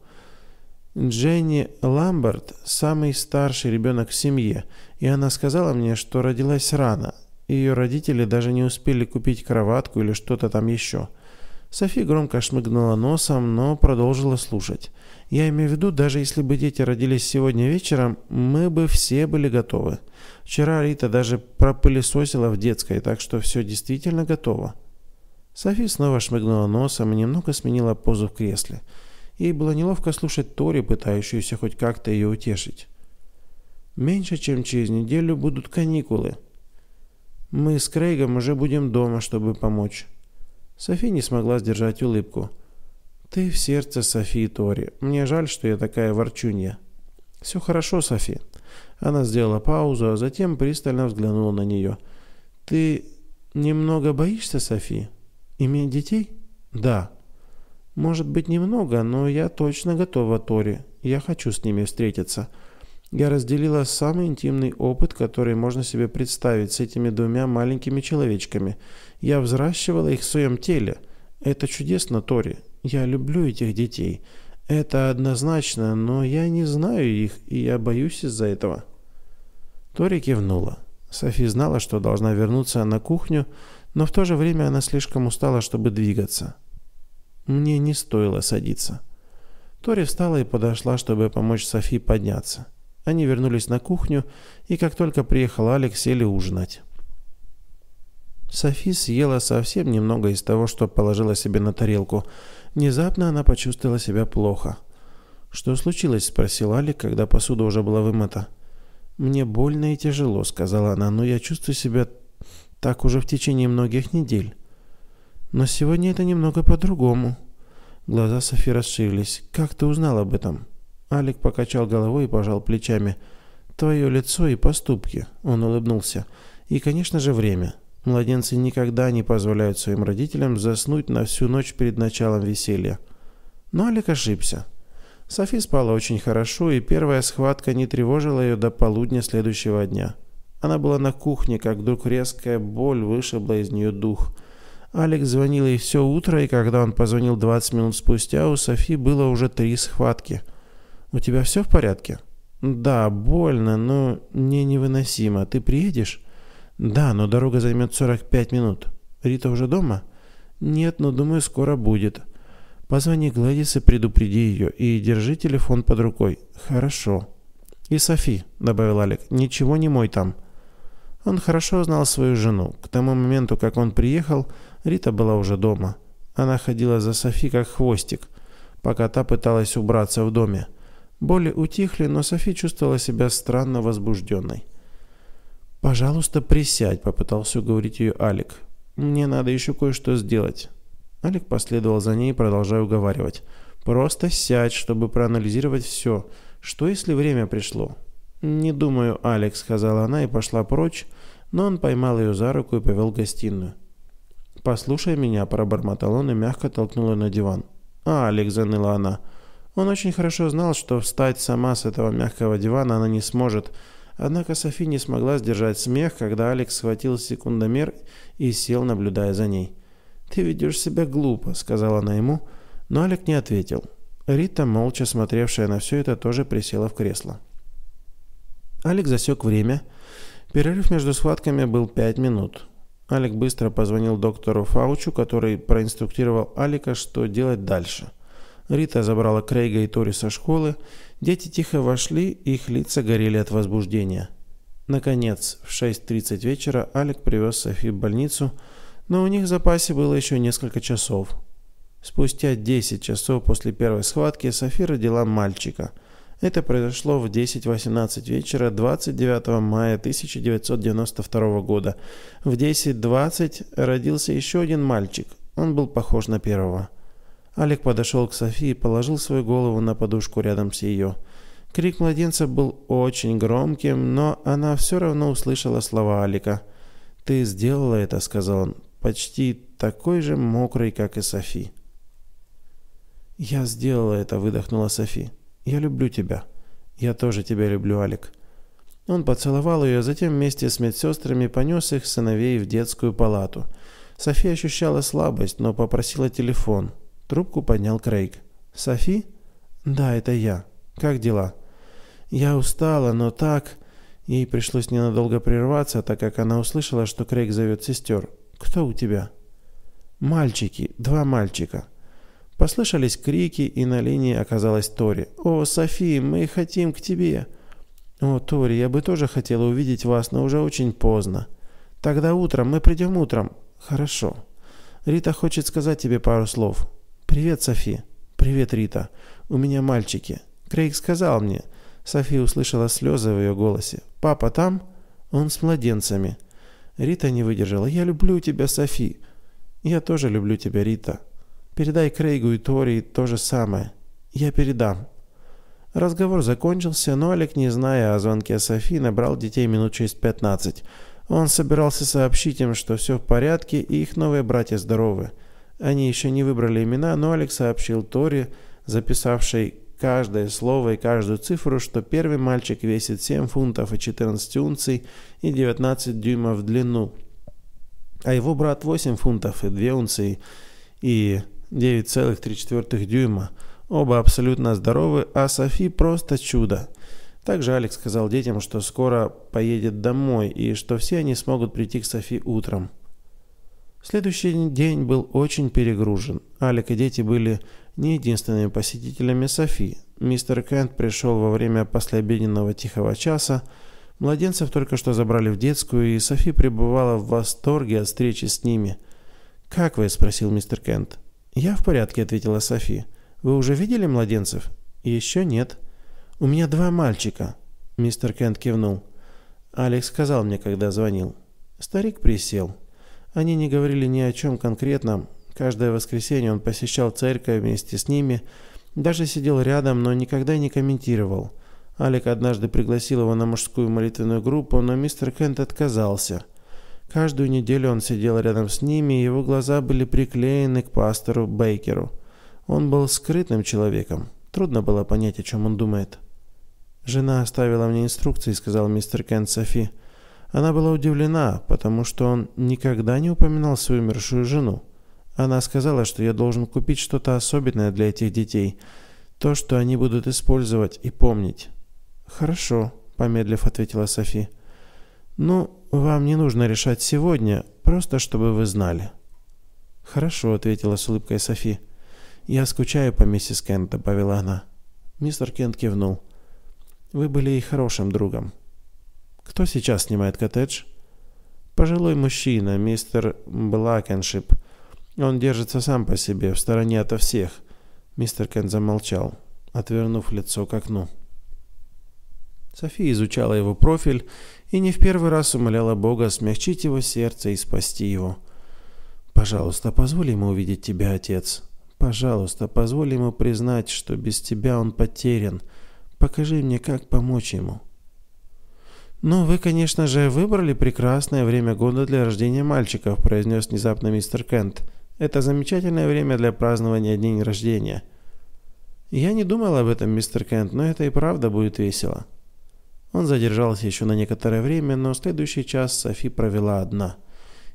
«Дженни Ламберт – самый старший ребенок в семье, и она сказала мне, что родилась рано, ее родители даже не успели купить кроватку или что-то там еще. Софи громко шмыгнула носом, но продолжила слушать. Я имею в виду, даже если бы дети родились сегодня вечером, мы бы все были готовы. Вчера Рита даже пропылесосила в детской, так что все действительно готово. Софи снова шмыгнула носом и немного сменила позу в кресле. Ей было неловко слушать Тори, пытающуюся хоть как-то ее утешить. «Меньше чем через неделю будут каникулы», мы с Крейгом уже будем дома, чтобы помочь». Софи не смогла сдержать улыбку. «Ты в сердце Софи, Тори. Мне жаль, что я такая ворчунья». «Все хорошо, Софи». Она сделала паузу, а затем пристально взглянула на нее. «Ты немного боишься, Софи? Иметь детей?» «Да». «Может быть, немного, но я точно готова, Тори. Я хочу с ними встретиться». Я разделила самый интимный опыт, который можно себе представить с этими двумя маленькими человечками. Я взращивала их в своем теле. Это чудесно, Тори. Я люблю этих детей. Это однозначно, но я не знаю их, и я боюсь из-за этого». Тори кивнула. Софи знала, что должна вернуться на кухню, но в то же время она слишком устала, чтобы двигаться. Мне не стоило садиться. Тори встала и подошла, чтобы помочь Софи подняться. Они вернулись на кухню, и как только приехал Алекс, сели ужинать. Софи съела совсем немного из того, что положила себе на тарелку. Внезапно она почувствовала себя плохо. «Что случилось?» – спросил Алик, когда посуда уже была вымыта. «Мне больно и тяжело», – сказала она, – «но я чувствую себя так уже в течение многих недель. Но сегодня это немного по-другому». Глаза Софи расширились. «Как ты узнал об этом?» Алик покачал головой и пожал плечами. «Твое лицо и поступки», — он улыбнулся. «И, конечно же, время. Младенцы никогда не позволяют своим родителям заснуть на всю ночь перед началом веселья». Но Алик ошибся. Софи спала очень хорошо, и первая схватка не тревожила ее до полудня следующего дня. Она была на кухне, как вдруг резкая боль вышибла из нее дух. Алекс звонил ей все утро, и когда он позвонил 20 минут спустя, у Софи было уже три схватки – «У тебя все в порядке?» «Да, больно, но не невыносимо. Ты приедешь?» «Да, но дорога займет 45 минут. Рита уже дома?» «Нет, но думаю, скоро будет». «Позвони Гладис и предупреди ее, и держи телефон под рукой». «Хорошо». «И Софи», — добавил Алик, — «ничего не мой там». Он хорошо знал свою жену. К тому моменту, как он приехал, Рита была уже дома. Она ходила за Софи как хвостик, пока та пыталась убраться в доме. Боли утихли, но Софи чувствовала себя странно возбужденной. «Пожалуйста, присядь», — попытался уговорить ее Алик. «Мне надо еще кое-что сделать». Алик последовал за ней, продолжая уговаривать. «Просто сядь, чтобы проанализировать все. Что, если время пришло?» «Не думаю, Алекс», — сказала она и пошла прочь, но он поймал ее за руку и повел в гостиную. «Послушай меня», — пробормотал он и мягко толкнул ее на диван. «А, Алекс», — заныла она, он очень хорошо знал, что встать сама с этого мягкого дивана она не сможет, однако Софи не смогла сдержать смех, когда Алекс схватил секундомер и сел, наблюдая за ней. «Ты ведешь себя глупо», — сказала она ему, но Алек не ответил. Рита, молча смотревшая на все это, тоже присела в кресло. Алик засек время. Перерыв между схватками был пять минут. Алик быстро позвонил доктору Фаучу, который проинструктировал Алика, что делать дальше. Рита забрала Крейга и Тори со школы. Дети тихо вошли, их лица горели от возбуждения. Наконец, в 6.30 вечера Алик привез Софи в больницу, но у них в запасе было еще несколько часов. Спустя 10 часов после первой схватки Софи родила мальчика. Это произошло в 10.18 вечера 29 мая 1992 года. В 10.20 родился еще один мальчик. Он был похож на первого. Алик подошел к Софии, и положил свою голову на подушку рядом с ее. Крик младенца был очень громким, но она все равно услышала слова Алика. «Ты сделала это», — сказал он, — «почти такой же мокрый, как и Софи». «Я сделала это», — выдохнула Софи. «Я люблю тебя». «Я тоже тебя люблю, Алик». Он поцеловал ее, затем вместе с медсестрами понес их сыновей в детскую палату. София ощущала слабость, но попросила телефон — Трубку поднял Крейг. «Софи?» «Да, это я. Как дела?» «Я устала, но так...» Ей пришлось ненадолго прерваться, так как она услышала, что Крейг зовет сестер. «Кто у тебя?» «Мальчики. Два мальчика». Послышались крики, и на линии оказалась Тори. «О, Софи, мы хотим к тебе!» «О, Тори, я бы тоже хотела увидеть вас, но уже очень поздно». «Тогда утром, мы придем утром». «Хорошо». «Рита хочет сказать тебе пару слов». «Привет, Софи». «Привет, Рита. У меня мальчики. Крейг сказал мне». Софи услышала слезы в ее голосе. «Папа там?» «Он с младенцами». Рита не выдержала. «Я люблю тебя, Софи». «Я тоже люблю тебя, Рита. Передай Крейгу и Тори то же самое. Я передам». Разговор закончился, но Олег, не зная о звонке Софи, набрал детей минут через пятнадцать. Он собирался сообщить им, что все в порядке и их новые братья здоровы. Они еще не выбрали имена, но Алекс сообщил Тори, записавшей каждое слово и каждую цифру, что первый мальчик весит 7 фунтов и 14 унций и 19 дюймов в длину, а его брат 8 фунтов и 2 унции и 9,3 дюйма. Оба абсолютно здоровы, а Софи просто чудо. Также Алекс сказал детям, что скоро поедет домой и что все они смогут прийти к Софи утром. Следующий день был очень перегружен. Алик и дети были не единственными посетителями Софи. Мистер Кент пришел во время послеобеденного тихого часа. Младенцев только что забрали в детскую, и Софи пребывала в восторге от встречи с ними. «Как вы?» – спросил мистер Кент. «Я в порядке», – ответила Софи. «Вы уже видели младенцев?» «Еще нет». «У меня два мальчика», – мистер Кент кивнул. Алекс сказал мне, когда звонил. Старик присел. Они не говорили ни о чем конкретном. Каждое воскресенье он посещал церковь вместе с ними, даже сидел рядом, но никогда не комментировал. Алик однажды пригласил его на мужскую молитвенную группу, но мистер Кент отказался. Каждую неделю он сидел рядом с ними, и его глаза были приклеены к пастору Бейкеру. Он был скрытным человеком. Трудно было понять, о чем он думает. «Жена оставила мне инструкции», — сказал мистер Кент Софи. Она была удивлена, потому что он никогда не упоминал свою умершую жену. Она сказала, что я должен купить что-то особенное для этих детей, то, что они будут использовать и помнить. «Хорошо», — помедлив ответила Софи. «Ну, вам не нужно решать сегодня, просто чтобы вы знали». «Хорошо», — ответила с улыбкой Софи. «Я скучаю по миссис Кент», — добавила она. Мистер Кент кивнул. «Вы были и хорошим другом», кто сейчас снимает коттедж? Пожилой мужчина, мистер Блакеншип. Он держится сам по себе, в стороне ото всех. Мистер Кен замолчал, отвернув лицо к окну. София изучала его профиль и не в первый раз умоляла Бога смягчить его сердце и спасти его. «Пожалуйста, позволь ему увидеть тебя, Отец. Пожалуйста, позволь ему признать, что без тебя он потерян. Покажи мне, как помочь ему». «Ну, вы, конечно же, выбрали прекрасное время года для рождения мальчиков», – произнес внезапно мистер Кент. «Это замечательное время для празднования дней рождения». «Я не думал об этом, мистер Кент, но это и правда будет весело». Он задержался еще на некоторое время, но следующий час Софи провела одна.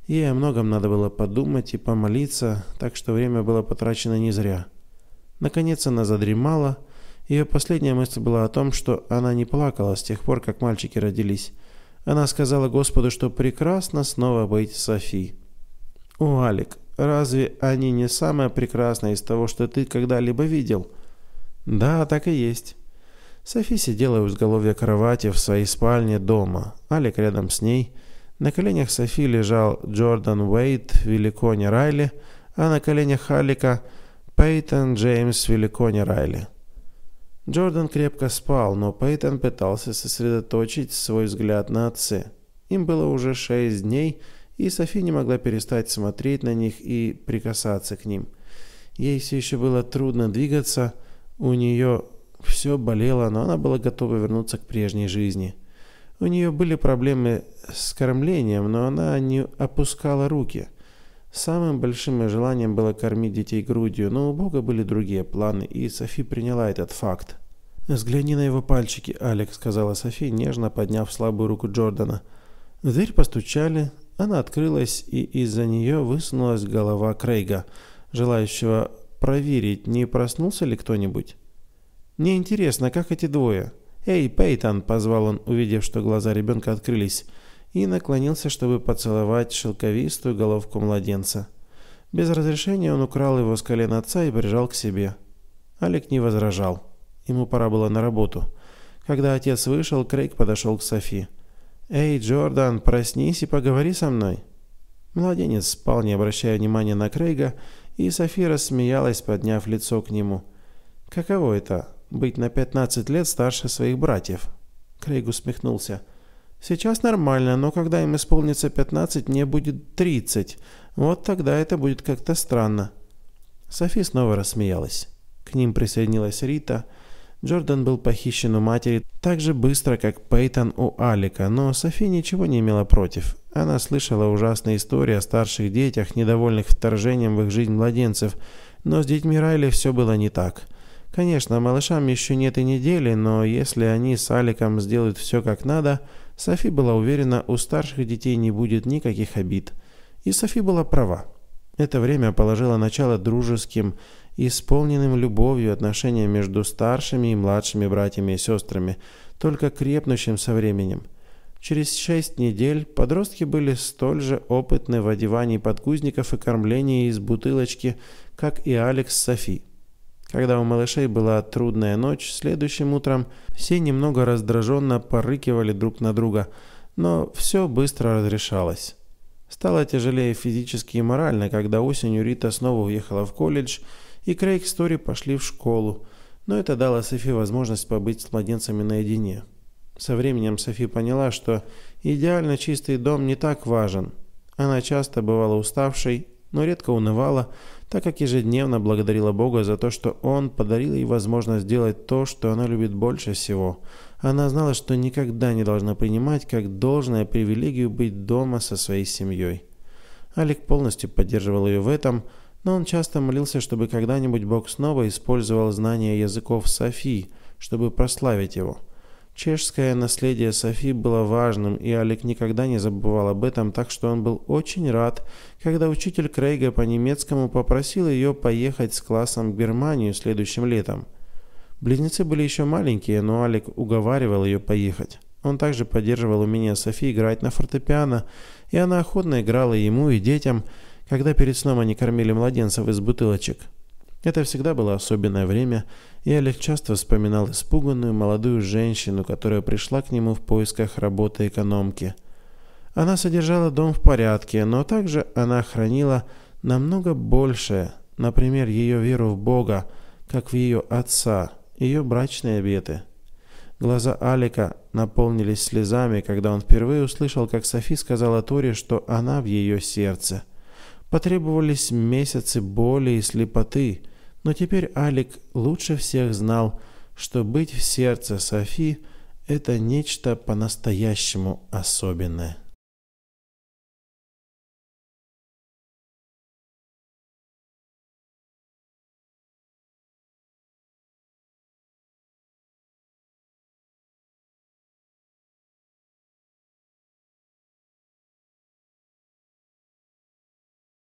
Ей о многом надо было подумать и помолиться, так что время было потрачено не зря. Наконец она задремала, ее последняя мысль была о том, что она не плакала с тех пор, как мальчики родились. Она сказала Господу, что прекрасно снова быть Софи. «О, Алик, разве они не самое прекрасное из того, что ты когда-либо видел?» «Да, так и есть». Софи сидела у изголовья кровати в своей спальне дома. Алик рядом с ней. На коленях Софи лежал Джордан Уэйт, Великони Райли, а на коленях Алика – Пейтон Джеймс Великони Райли. Джордан крепко спал, но Пейтон пытался сосредоточить свой взгляд на отце. Им было уже шесть дней, и Софи не могла перестать смотреть на них и прикасаться к ним. Ей все еще было трудно двигаться, у нее все болело, но она была готова вернуться к прежней жизни. У нее были проблемы с кормлением, но она не опускала руки – Самым большим ее желанием было кормить детей грудью, но у Бога были другие планы, и Софи приняла этот факт. «Взгляни на его пальчики, Алекс», — сказала Софи, нежно подняв слабую руку Джордана. В дверь постучали, она открылась, и из-за нее высунулась голова Крейга, желающего проверить, не проснулся ли кто-нибудь. «Мне интересно, как эти двое?» «Эй, Пейтон!» — позвал он, увидев, что глаза ребенка открылись и наклонился, чтобы поцеловать шелковистую головку младенца. Без разрешения он украл его с колен отца и прижал к себе. Алик не возражал. Ему пора было на работу. Когда отец вышел, Крейг подошел к Софи. «Эй, Джордан, проснись и поговори со мной». Младенец спал, не обращая внимания на Крейга, и Софи рассмеялась, подняв лицо к нему. «Каково это — быть на 15 лет старше своих братьев?» Крейг усмехнулся – Сейчас нормально, но когда им исполнится 15, мне будет 30. Вот тогда это будет как-то странно. Софи снова рассмеялась. К ним присоединилась Рита. Джордан был похищен у матери так же быстро, как Пейтон у Алика, но Софи ничего не имела против. Она слышала ужасные истории о старших детях, недовольных вторжением в их жизнь младенцев, но с детьми Райли все было не так. Конечно, малышам еще нет и недели, но если они с Аликом сделают все как надо – Софи была уверена, у старших детей не будет никаких обид. И Софи была права. Это время положило начало дружеским, исполненным любовью отношениям между старшими и младшими братьями и сестрами, только крепнущим со временем. Через шесть недель подростки были столь же опытны в одевании подгузников и кормлении из бутылочки, как и Алекс с Софи. Когда у малышей была трудная ночь, следующим утром все немного раздраженно порыкивали друг на друга, но все быстро разрешалось. Стало тяжелее физически и морально, когда осенью Рита снова уехала в колледж, и Крейг с Тори пошли в школу, но это дало Софи возможность побыть с младенцами наедине. Со временем Софи поняла, что идеально чистый дом не так важен. Она часто бывала уставшей но редко унывала, так как ежедневно благодарила Бога за то, что Он подарил ей возможность сделать то, что она любит больше всего. Она знала, что никогда не должна принимать как должное привилегию быть дома со своей семьей. Алик полностью поддерживал ее в этом, но он часто молился, чтобы когда-нибудь Бог снова использовал знания языков Софии, чтобы прославить его – Чешское наследие Софи было важным, и Алик никогда не забывал об этом, так что он был очень рад, когда учитель Крейга по немецкому попросил ее поехать с классом в Германию следующим летом. Близнецы были еще маленькие, но Алик уговаривал ее поехать. Он также поддерживал умение Софи играть на фортепиано, и она охотно играла ему и детям, когда перед сном они кормили младенцев из бутылочек – это всегда было особенное время, и Олег часто вспоминал испуганную молодую женщину, которая пришла к нему в поисках работы экономки. Она содержала дом в порядке, но также она хранила намного большее, например, ее веру в Бога, как в ее отца, ее брачные обеты. Глаза Алика наполнились слезами, когда он впервые услышал, как Софи сказала Торе, что она в ее сердце. Потребовались месяцы боли и слепоты – но теперь Алик лучше всех знал, что быть в сердце Софи – это нечто по-настоящему особенное.